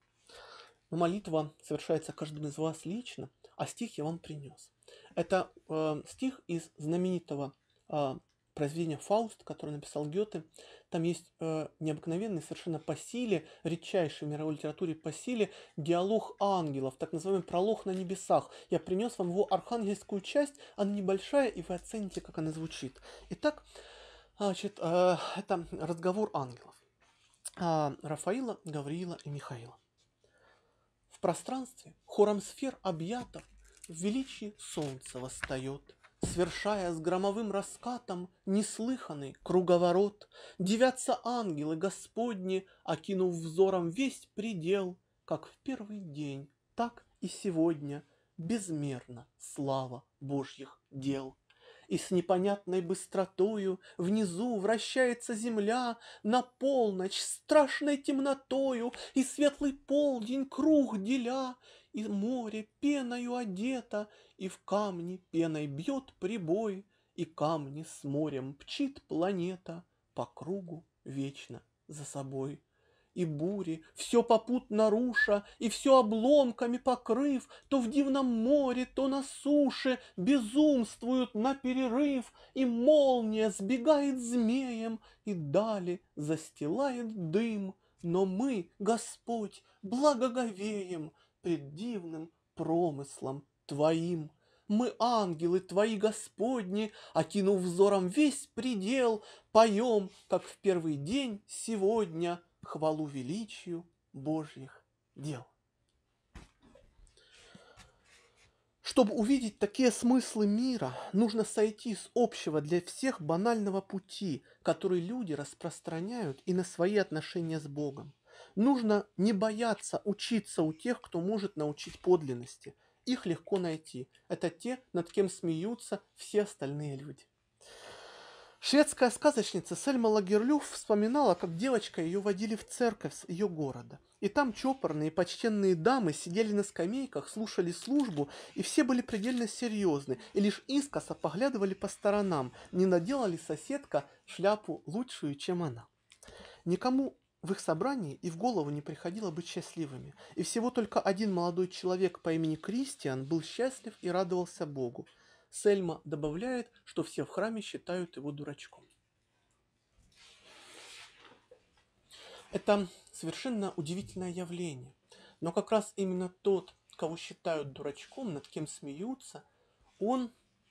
Но молитва совершается каждым из вас лично, а стих я вам принес. Это э, стих из знаменитого э, произведение «Фауст», которое написал Гёте. Там есть э, необыкновенный, совершенно по силе, редчайший в мировой литературе по силе, диалог ангелов, так называемый пролог на небесах. Я принес вам его архангельскую часть, она небольшая, и вы оцените, как она звучит. Итак, а, значит, э, это разговор ангелов. Э, Рафаила, Гавриила и Михаила. В пространстве хором сфер объято в величии солнце восстает – Свершая с громовым раскатом неслыханный круговорот, Девятся ангелы Господни, окинув взором весь предел, Как в первый день, так и сегодня безмерно слава Божьих дел. И с непонятной быстротою внизу вращается земля На полночь страшной темнотою И светлый полдень круг деля — и море пеною одето, и в камни пеной бьет прибой, И камни с морем пчит планета по кругу вечно за собой. И бури, все попутно руша, и все обломками покрыв, То в дивном море, то на суше безумствуют на перерыв, И молния сбегает змеем, и дали застилает дым, но мы, Господь, благоговеем пред дивным промыслом твоим. Мы, ангелы твои Господни, окинув взором весь предел, поем, как в первый день сегодня, хвалу величию Божьих дел. Чтобы увидеть такие смыслы мира, нужно сойти с общего для всех банального пути, который люди распространяют и на свои отношения с Богом. Нужно не бояться учиться у тех, кто может научить подлинности. Их легко найти. Это те, над кем смеются все остальные люди. Шведская сказочница Сельма Лагерлюф вспоминала, как девочка ее водили в церковь с ее города. И там чопорные и почтенные дамы сидели на скамейках, слушали службу, и все были предельно серьезны, и лишь искоса поглядывали по сторонам, не наделали соседка шляпу лучшую, чем она. Никому в их собрании и в голову не приходило быть счастливыми, и всего только один молодой человек по имени Кристиан был счастлив и радовался Богу. Сельма добавляет, что все в храме считают его дурачком. Это совершенно удивительное явление. Но как раз именно тот, кого считают дурачком, над кем смеются, он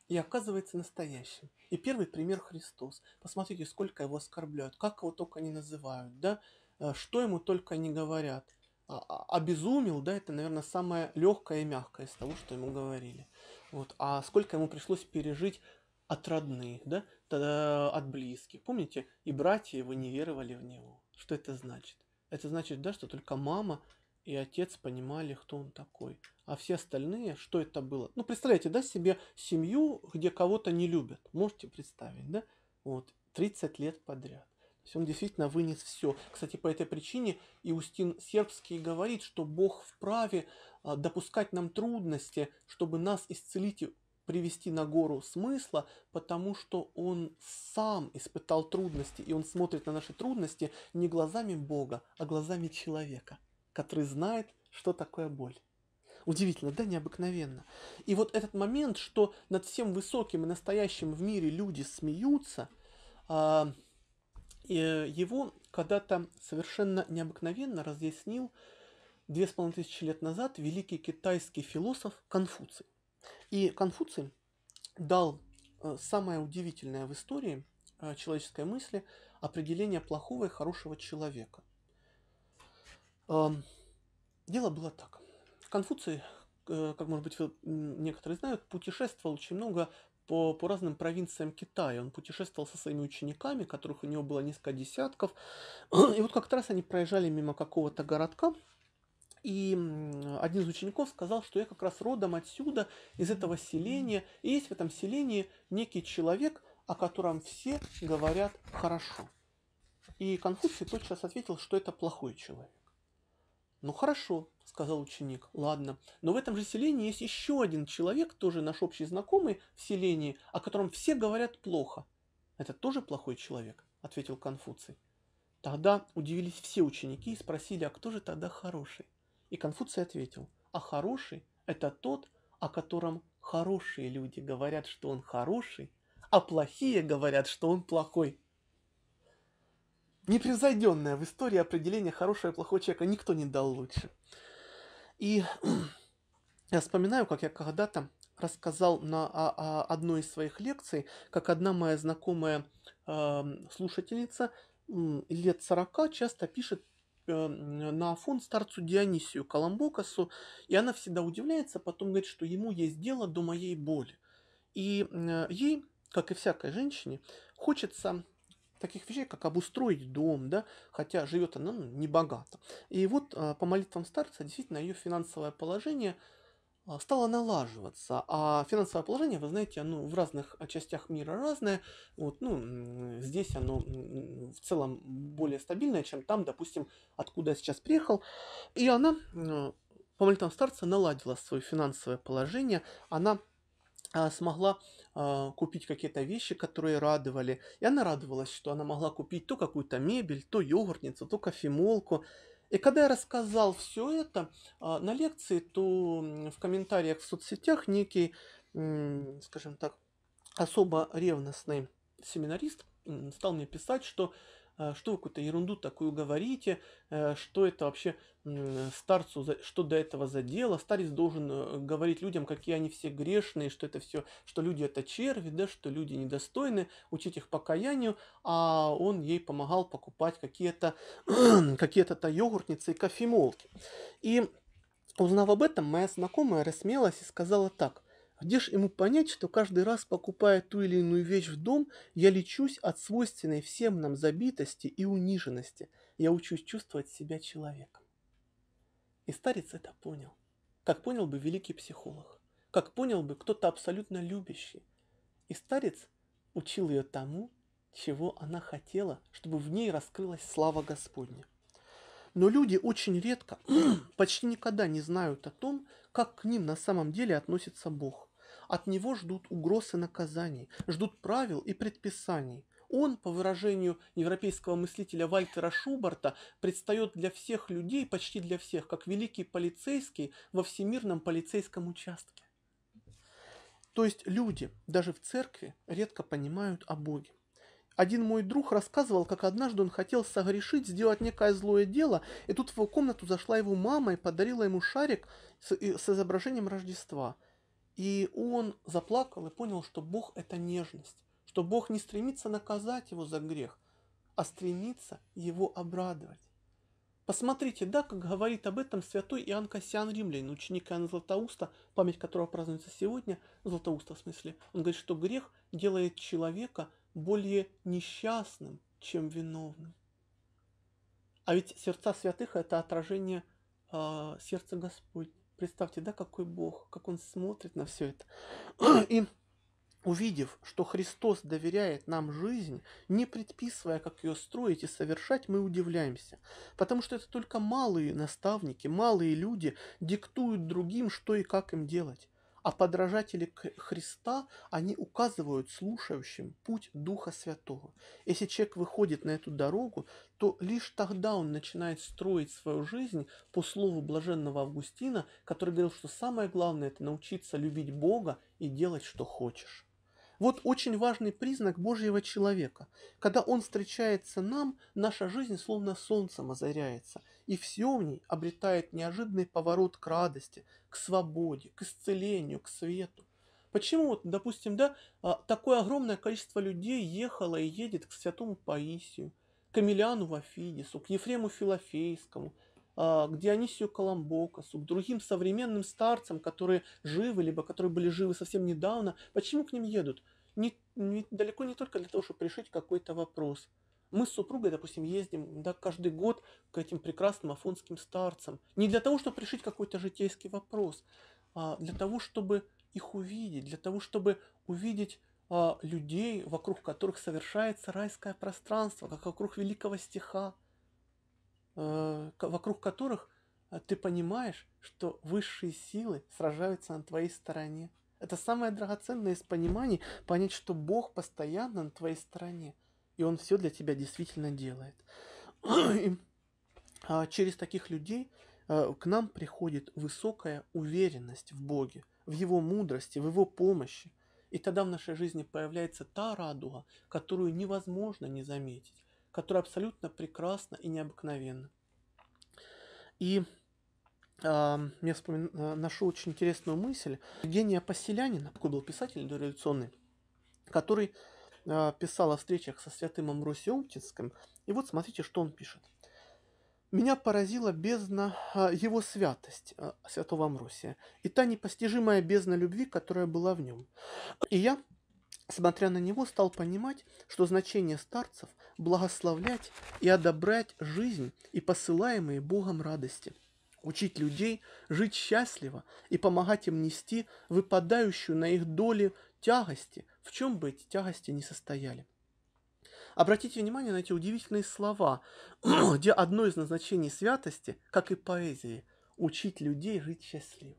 и оказывается настоящим. И первый пример Христос. Посмотрите, сколько его оскорбляют, как его только не называют, да, э, что ему только не говорят. А, а, обезумел, да, это, наверное, самое легкое и мягкое из того, что ему говорили. Вот. А сколько ему пришлось пережить от родных, да, от близких. Помните, и братья его не веровали в него. Что это значит? Это значит, да, что только мама и отец понимали, кто он такой. А все остальные, что это было? Ну, представляете, да, себе семью, где кого-то не любят. Можете представить, да? Вот, 30 лет подряд. То есть он действительно вынес все. Кстати, по этой причине Иустин Сербский говорит, что Бог вправе а, допускать нам трудности, чтобы нас исцелить и привести на гору смысла, потому что он сам испытал трудности, и он смотрит на наши трудности не глазами Бога, а глазами человека который знает, что такое боль. Удивительно, да, необыкновенно. И вот этот момент, что над всем высоким и настоящим в мире люди смеются, а, его когда-то совершенно необыкновенно разъяснил две с половиной тысячи лет назад великий китайский философ Конфуций. И Конфуций дал э, самое удивительное в истории э, человеческой мысли определение плохого и хорошего человека. Дело было так. Конфуций, э, как, может быть, некоторые знают, путешествовал очень много по, по разным провинциям Китая. Он путешествовал со своими учениками, которых у него было несколько десятков. И вот как-то раз они проезжали мимо какого-то городка, и один из учеников сказал, что я как раз родом отсюда, из этого селения. И есть в этом селении некий человек, о котором все говорят хорошо. И Конфуций тотчас ответил, что это плохой человек. Ну хорошо, сказал ученик, ладно. Но в этом же селении есть еще один человек, тоже наш общий знакомый в селении, о котором все говорят плохо. Это тоже плохой человек, ответил Конфуций. Тогда удивились все ученики и спросили, а кто же тогда хороший? И Конфуций ответил, а хороший – это тот, о котором хорошие люди говорят, что он хороший, а плохие говорят, что он плохой непревзойденное в истории определение хорошего и плохого человека никто не дал лучше. И я вспоминаю, как я когда-то рассказал на о, а, о а, одной из своих лекций, как одна моя знакомая э, слушательница э, лет 40 часто пишет э, на Афон старцу Дионисию Коломбокасу, и она всегда удивляется, потом говорит, что ему есть дело до моей боли. И э, ей, как и всякой женщине, хочется таких вещей, как обустроить дом, да, хотя живет она ну, не богато. И вот а, по молитвам старца действительно ее финансовое положение а, стало налаживаться. А финансовое положение, вы знаете, оно в разных а, частях мира разное. Вот, ну, здесь оно в целом более стабильное, чем там, допустим, откуда я сейчас приехал. И она, по молитвам старца, наладила свое финансовое положение. Она смогла а, купить какие-то вещи, которые радовали. И она радовалась, что она могла купить то какую-то мебель, то йогуртницу, то кофемолку. И когда я рассказал все это а, на лекции, то в комментариях в соцсетях некий, скажем так, особо ревностный семинарист стал мне писать, что а, что вы какую-то ерунду такую говорите, э, что это вообще старцу, что до этого за дело. Старец должен э, говорить людям, какие они все грешные, что это все, что люди это черви, да, что люди недостойны, учить их покаянию, а он ей помогал покупать какие-то какие-то йогуртницы и кофемолки. И узнав об этом, моя знакомая рассмеялась и сказала так – где ж ему понять, что каждый раз, покупая ту или иную вещь в дом, я лечусь от свойственной всем нам забитости и униженности. Я учусь чувствовать себя человеком. И старец это понял. Как понял бы великий психолог. Как понял бы кто-то абсолютно любящий. И старец учил ее тому, чего она хотела, чтобы в ней раскрылась слава Господня. Но люди очень редко, почти никогда не знают о том, как к ним на самом деле относится Бог. От него ждут угрозы наказаний, ждут правил и предписаний. Он, по выражению европейского мыслителя Вальтера Шубарта, предстает для всех людей, почти для всех, как великий полицейский во всемирном полицейском участке. То есть люди, даже в церкви, редко понимают о Боге. Один мой друг рассказывал, как однажды он хотел согрешить, сделать некое злое дело, и тут в его комнату зашла его мама и подарила ему шарик с, с изображением Рождества – и он заплакал и понял, что Бог – это нежность, что Бог не стремится наказать его за грех, а стремится его обрадовать. Посмотрите, да, как говорит об этом святой Иоанн Кассиан Римлян, ученик Иоанна Златоуста, память которого празднуется сегодня, Златоуста в смысле, он говорит, что грех делает человека более несчастным, чем виновным. А ведь сердца святых – это отражение э, сердца Господня. Представьте, да, какой Бог, как Он смотрит на все это. И увидев, что Христос доверяет нам жизнь, не предписывая, как ее строить и совершать, мы удивляемся. Потому что это только малые наставники, малые люди диктуют другим, что и как им делать. А подражатели Христа, они указывают слушающим путь Духа Святого. Если человек выходит на эту дорогу, то лишь тогда он начинает строить свою жизнь по слову блаженного Августина, который говорил, что самое главное – это научиться любить Бога и делать, что хочешь. Вот очень важный признак Божьего человека. Когда он встречается нам, наша жизнь словно солнцем озаряется, и все в ней обретает неожиданный поворот к радости, к свободе, к исцелению, к свету. Почему вот, допустим, да, а, такое огромное количество людей ехало и едет к святому Паисию – к Эмилиану Вафидису, к Ефрему Филофейскому, а, к Дионисию Коломбокасу, к другим современным старцам, которые живы, либо которые были живы совсем недавно, почему к ним едут? Не, не, далеко не только для того, чтобы решить какой-то вопрос. Мы с супругой, допустим, ездим да, каждый год к этим прекрасным афонским старцам. Не для того, чтобы решить какой-то житейский вопрос, а для того, чтобы их увидеть, для того, чтобы увидеть а, людей, вокруг которых совершается райское пространство, как вокруг великого стиха, э, вокруг которых э, ты понимаешь, что высшие силы сражаются на твоей стороне. Это самое драгоценное из пониманий, понять, что Бог постоянно на твоей стороне, и Он все для тебя действительно делает. И а, через таких людей э, к нам приходит высокая уверенность в Боге, в Его мудрости, в Его помощи, и тогда в нашей жизни появляется та радуга, которую невозможно не заметить, которая абсолютно прекрасна и необыкновенна. И э, я вспомин... А, нашел очень интересную мысль Евгения Поселянина, такой был писатель дореволюционный, который э, писал о встречах со святым Амбросием И вот смотрите, что он пишет – меня поразила бездна а, его святость, а, святого Амрусия и та непостижимая бездна любви, которая была в нем. И я, смотря на него, стал понимать, что значение старцев – благословлять и одобрять жизнь и посылаемые Богом радости, учить людей жить счастливо и помогать им нести выпадающую на их доли тягости, в чем бы эти тягости ни состояли. Обратите внимание на эти удивительные слова, где одно из назначений святости, как и поэзии, учить людей жить счастливо.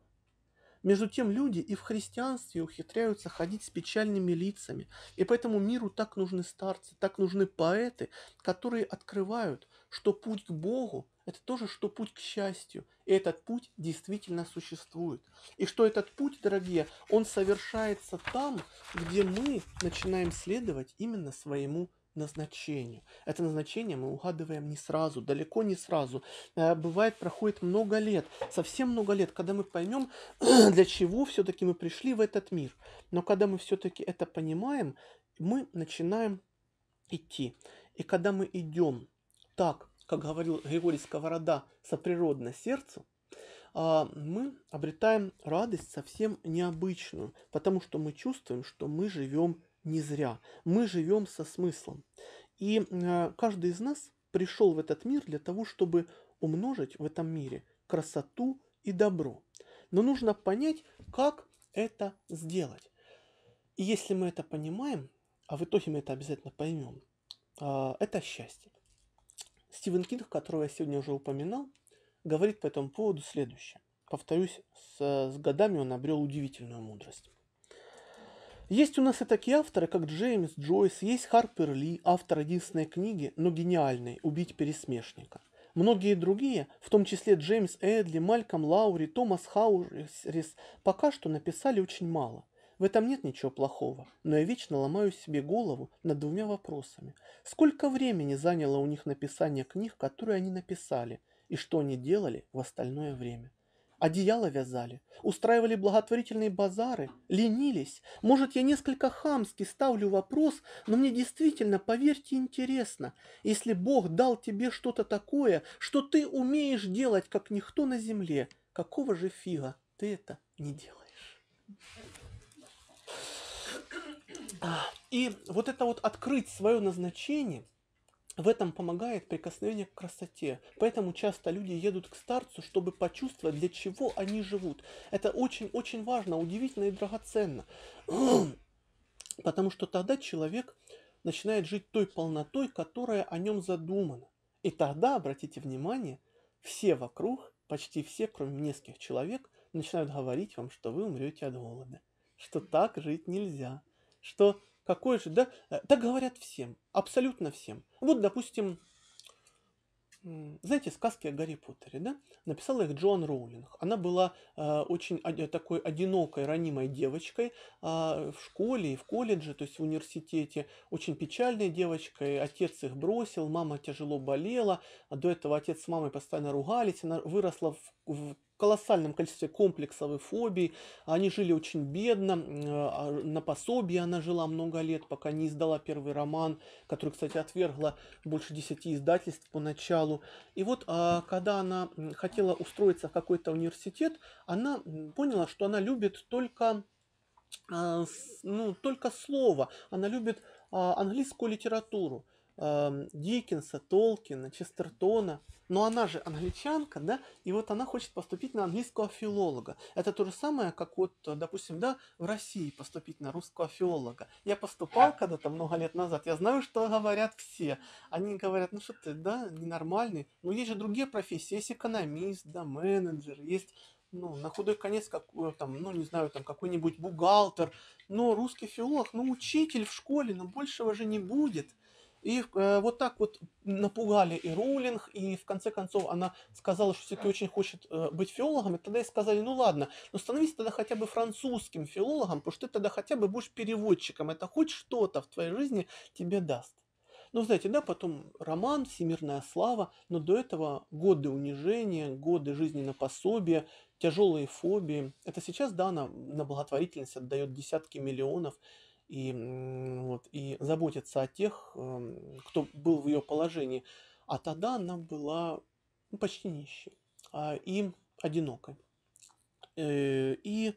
Между тем люди и в христианстве ухитряются ходить с печальными лицами, и поэтому миру так нужны старцы, так нужны поэты, которые открывают, что путь к Богу – это тоже, что путь к счастью, и этот путь действительно существует. И что этот путь, дорогие, он совершается там, где мы начинаем следовать именно своему назначению. Это назначение мы угадываем не сразу, далеко не сразу. Э, бывает, проходит много лет, совсем много лет, когда мы поймем, для чего все-таки мы пришли в этот мир. Но когда мы все-таки это понимаем, мы начинаем идти. И когда мы идем так, как говорил Григорий Сковорода, соприродно сердцу, а, мы обретаем радость совсем необычную, потому что мы чувствуем, что мы живем не зря. Мы живем со смыслом. И э, каждый из нас пришел в этот мир для того, чтобы умножить в этом мире красоту и добро. Но нужно понять, как это сделать. И если мы это понимаем, а в итоге мы это обязательно поймем, а, это счастье. Стивен Кинг, которого я сегодня уже упоминал, говорит по этому поводу следующее. Повторюсь, с, с годами он обрел удивительную мудрость. Есть у нас и такие авторы, как Джеймс Джойс, есть Харпер Ли, автор единственной книги, но гениальной «Убить пересмешника». Многие другие, в том числе Джеймс Эдли, Мальком Лаури, Томас Хаурис, пока что написали очень мало. В этом нет ничего плохого, но я вечно ломаю себе голову над двумя вопросами. Сколько времени заняло у них написание книг, которые они написали, и что они делали в остальное время? одеяло вязали, устраивали благотворительные базары, ленились. Может, я несколько хамски ставлю вопрос, но мне действительно, поверьте, интересно. Если Бог дал тебе что-то такое, что ты умеешь делать, как никто на земле, какого же фига ты это не делаешь? И вот это вот открыть свое назначение – в этом помогает прикосновение к красоте. Поэтому часто люди едут к старцу, чтобы почувствовать, для чего они живут. Это очень-очень важно, удивительно и драгоценно. Потому что тогда человек начинает жить той полнотой, которая о нем задумана. И тогда, обратите внимание, все вокруг, почти все, кроме нескольких человек, начинают говорить вам, что вы умрете от голода, что так жить нельзя, что какой же, да, э, так говорят всем, абсолютно всем. Вот, допустим, знаете, сказки о Гарри Поттере, да? Написала их Джон Роулинг. Она была э, очень о, э, такой одинокой, ранимой девочкой э, в школе и в колледже, то есть в университете. Очень печальной девочкой. Отец их бросил, мама тяжело болела. А до этого отец с мамой постоянно ругались. Она выросла в, в колоссальном количестве комплексов и фобий. Они жили очень бедно, а, а, на пособие она жила много лет, пока не издала первый роман, который, кстати, отвергла больше десяти издательств поначалу. И вот, а, когда она хотела устроиться в какой-то университет, она поняла, что она любит только ну, только слово. Она любит английскую литературу Диккенса, Толкина, Честертона – но она же англичанка, да, и вот она хочет поступить на английского филолога. Это то же самое, как вот, допустим, да, в России поступить на русского филолога. Я поступал когда-то много лет назад, я знаю, что говорят все. Они говорят, ну что ты, да, ненормальный. Но есть же другие профессии, есть экономист, да, менеджер, есть ну, на худой конец, как, там, ну, не знаю, там, какой-нибудь бухгалтер, но русский филолог, ну, учитель в школе, но ну, большего же не будет. И э, вот так вот напугали и Рулинг, и в конце концов она сказала, что все-таки очень хочет э, быть филологом, и тогда ей сказали, ну ладно, но ну становись тогда хотя бы французским филологом, потому что ты тогда хотя бы будешь переводчиком, это хоть что-то в твоей жизни тебе даст. Ну, знаете, да, потом роман, всемирная слава, но до этого годы унижения, годы жизни на пособие, тяжелые фобии. Это сейчас, да, она на благотворительность отдает десятки миллионов, и, вот, и заботиться о тех, эм, кто был в ее положении. А тогда она была ну, почти нищей а э, и одинокой. И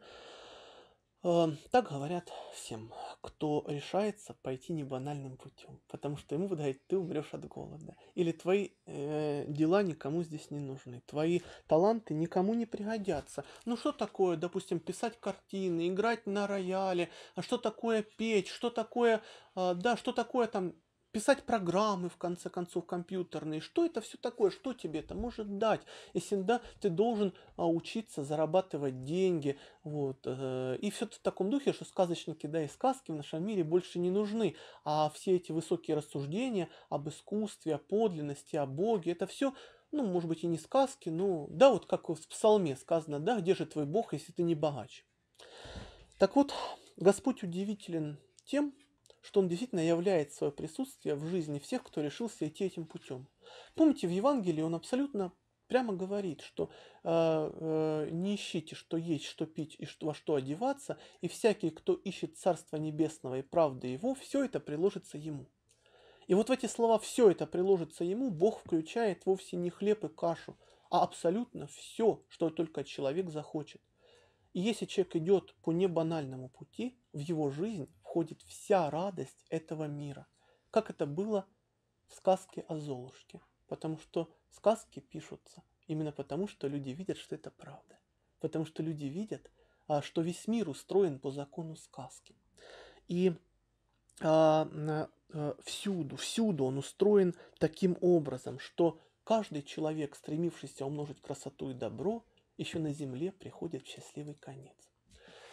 Э, так говорят всем, кто решается пойти не банальным путем, потому что ему выдают, ты умрешь от голода, или твои э, дела никому здесь не нужны, твои таланты никому не пригодятся. Ну что такое, допустим, писать картины, играть на рояле, а что такое петь, что такое, э, да, что такое там писать программы, в конце концов, компьютерные. Что это все такое? Что тебе это может дать? Если да, ты должен а, учиться зарабатывать деньги. Вот. Э, и все в таком духе, что сказочники, да, и сказки в нашем мире больше не нужны. А все эти высокие рассуждения об искусстве, о подлинности, о Боге, это все ну, может быть, и не сказки, но, да, вот как в псалме сказано, да, где же твой Бог, если ты не богач? Так вот, Господь удивителен тем, что он действительно являет свое присутствие в жизни всех, кто решился идти этим путем. Помните, в Евангелии он абсолютно прямо говорит, что э, э, не ищите, что есть, что пить и что, во что одеваться, и всякий, кто ищет Царство Небесного и правды Его, все это приложится Ему. И вот в эти слова «все это приложится Ему» Бог включает вовсе не хлеб и кашу, а абсолютно все, что только человек захочет. И если человек идет по небанальному пути, в его жизнь входит вся радость этого мира, как это было в сказке о Золушке. Потому что сказки пишутся именно потому, что люди видят, что это правда. Потому что люди видят, а, что весь мир устроен по закону сказки. И а, а, всюду, всюду он устроен таким образом, что каждый человек, стремившийся умножить красоту и добро, еще на земле приходит в счастливый конец.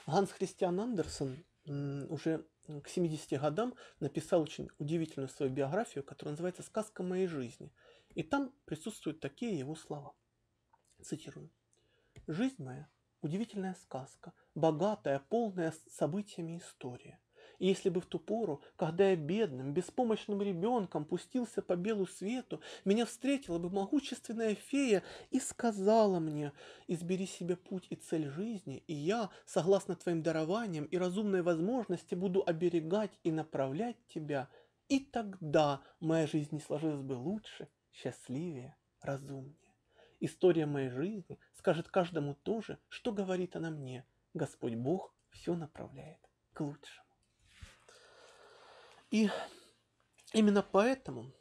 Ганс Христиан Андерсон уже к 70 годам написал очень удивительную свою биографию, которая называется «Сказка моей жизни». И там присутствуют такие его слова. Цитирую. «Жизнь моя – удивительная сказка, богатая, полная событиями история – и если бы в ту пору, когда я бедным, беспомощным ребенком пустился по белу свету, меня встретила бы могущественная фея и сказала мне, избери себе путь и цель жизни, и я, согласно твоим дарованиям и разумной возможности, буду оберегать и направлять тебя, и тогда моя жизнь не сложилась бы лучше, счастливее, разумнее. История моей жизни скажет каждому то же, что говорит она мне. Господь Бог все направляет к лучшему. И именно поэтому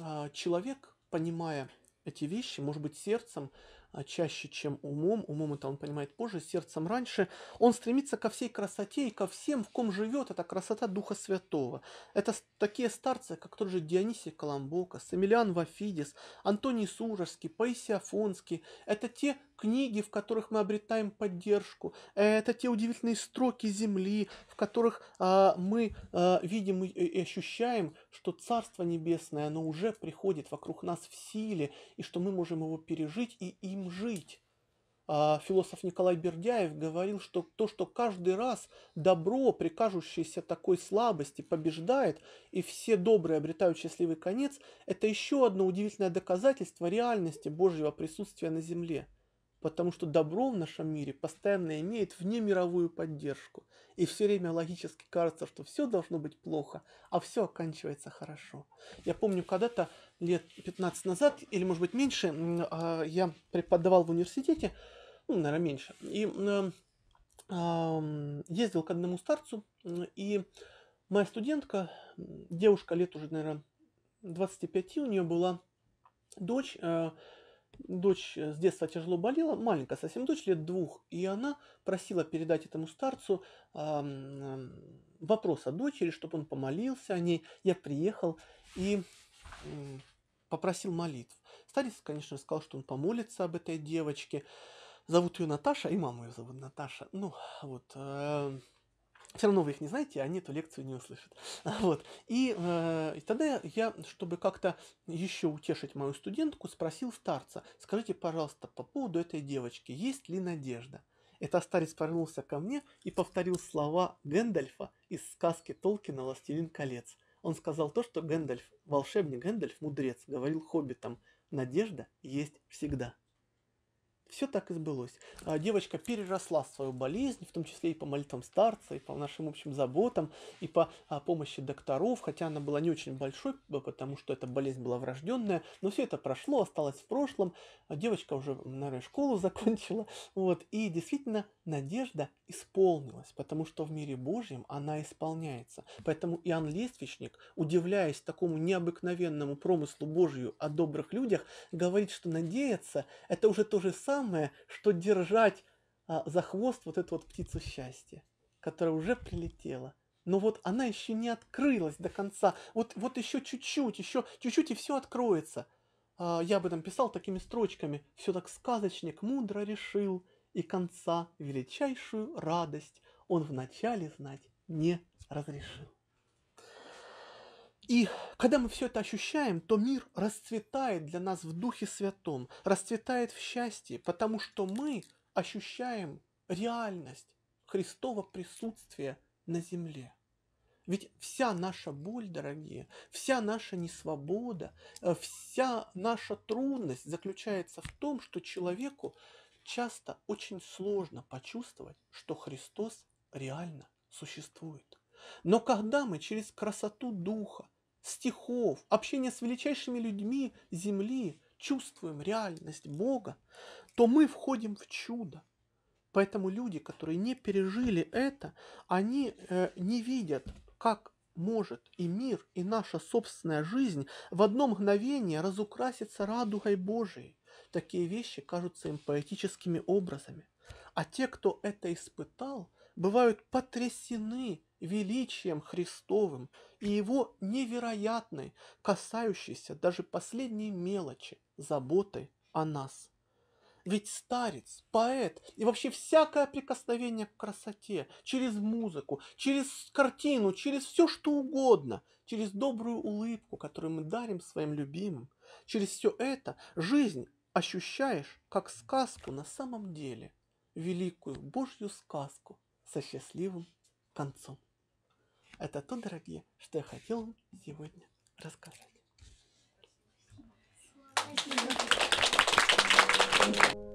а, человек, понимая эти вещи, может быть, сердцем а, чаще, чем умом, умом это он понимает позже, сердцем раньше, он стремится ко всей красоте и ко всем, в ком живет эта красота Духа Святого. Это такие старцы, как тот же Дионисий Коломбокас, Эмилиан Вафидис, Антоний Сурожский, Паисий Афонский. Это те книги, в которых мы обретаем поддержку. Это те удивительные строки земли, в которых а, мы а, видим и ощущаем, что Царство Небесное, оно уже приходит вокруг нас в силе, и что мы можем его пережить и им жить. А, философ Николай Бердяев говорил, что то, что каждый раз добро, прикажущееся такой слабости, побеждает, и все добрые обретают счастливый конец, это еще одно удивительное доказательство реальности Божьего присутствия на земле – потому что добро в нашем мире постоянно имеет вне мировую поддержку, и все время логически кажется, что все должно быть плохо, а все оканчивается хорошо. Я помню, когда-то лет 15 назад, или может быть меньше, а, я преподавал в университете, ну, наверное, меньше, и а, ездил к одному старцу, и моя студентка, девушка лет уже, наверное, 25, у нее была дочь, а, Дочь э, с детства тяжело болела, маленькая совсем дочь, лет двух, и она просила передать этому старцу э, вопрос о дочери, чтобы он помолился о ней. Я приехал и э, попросил молитв. Старец, конечно, сказал, что он помолится об этой девочке. Зовут ее Наташа, и маму ее зовут Наташа. Ну, вот... Э, все равно вы их не знаете, они эту лекцию не услышат. Вот. И, э, и тогда я, чтобы как-то еще утешить мою студентку, спросил старца, скажите, пожалуйста, по поводу этой девочки, есть ли надежда? Это старец повернулся ко мне и повторил слова Гэндальфа из сказки Толкина «Властелин колец». Он сказал то, что Гэндальф, волшебник Гэндальф, мудрец, говорил хоббитам, надежда есть всегда все так и сбылось. А, девочка переросла свою болезнь, в том числе и по молитвам старца, и по нашим общим заботам, и по а, помощи докторов, хотя она была не очень большой, потому что эта болезнь была врожденная, но все это прошло, осталось в прошлом. А девочка уже, наверное, школу закончила, вот, и действительно надежда исполнилась, потому что в мире Божьем она исполняется. Поэтому Иоанн Лествичник, удивляясь такому необыкновенному промыслу Божию о добрых людях, говорит, что надеяться – это уже то же самое, что держать а, за хвост вот эту вот птицу счастья, которая уже прилетела. Но вот она еще не открылась до конца. Вот, вот еще чуть-чуть, еще чуть-чуть и все откроется. А, я бы там писал такими строчками. Все так сказочник мудро решил – и конца величайшую радость он вначале знать не разрешил. И когда мы все это ощущаем, то мир расцветает для нас в Духе Святом, расцветает в счастье, потому что мы ощущаем реальность Христова присутствия на земле. Ведь вся наша боль, дорогие, вся наша несвобода, э, вся наша трудность заключается в том, что человеку Часто очень сложно почувствовать, что Христос реально существует. Но когда мы через красоту духа, стихов, общение с величайшими людьми Земли чувствуем реальность Бога, то мы входим в чудо. Поэтому люди, которые не пережили это, они э, не видят, как может и мир, и наша собственная жизнь в одно мгновение разукраситься радугой Божией. Такие вещи кажутся им поэтическими образами, а те, кто это испытал, бывают потрясены величием Христовым и его невероятной, касающейся даже последней мелочи, заботой о нас. Ведь старец, поэт и вообще всякое прикосновение к красоте через музыку, через картину, через все что угодно, через добрую улыбку, которую мы дарим своим любимым, через все это жизнь ощущаешь, как сказку на самом деле, великую божью сказку со счастливым концом. Это то, дорогие, что я хотел вам сегодня рассказать. Thank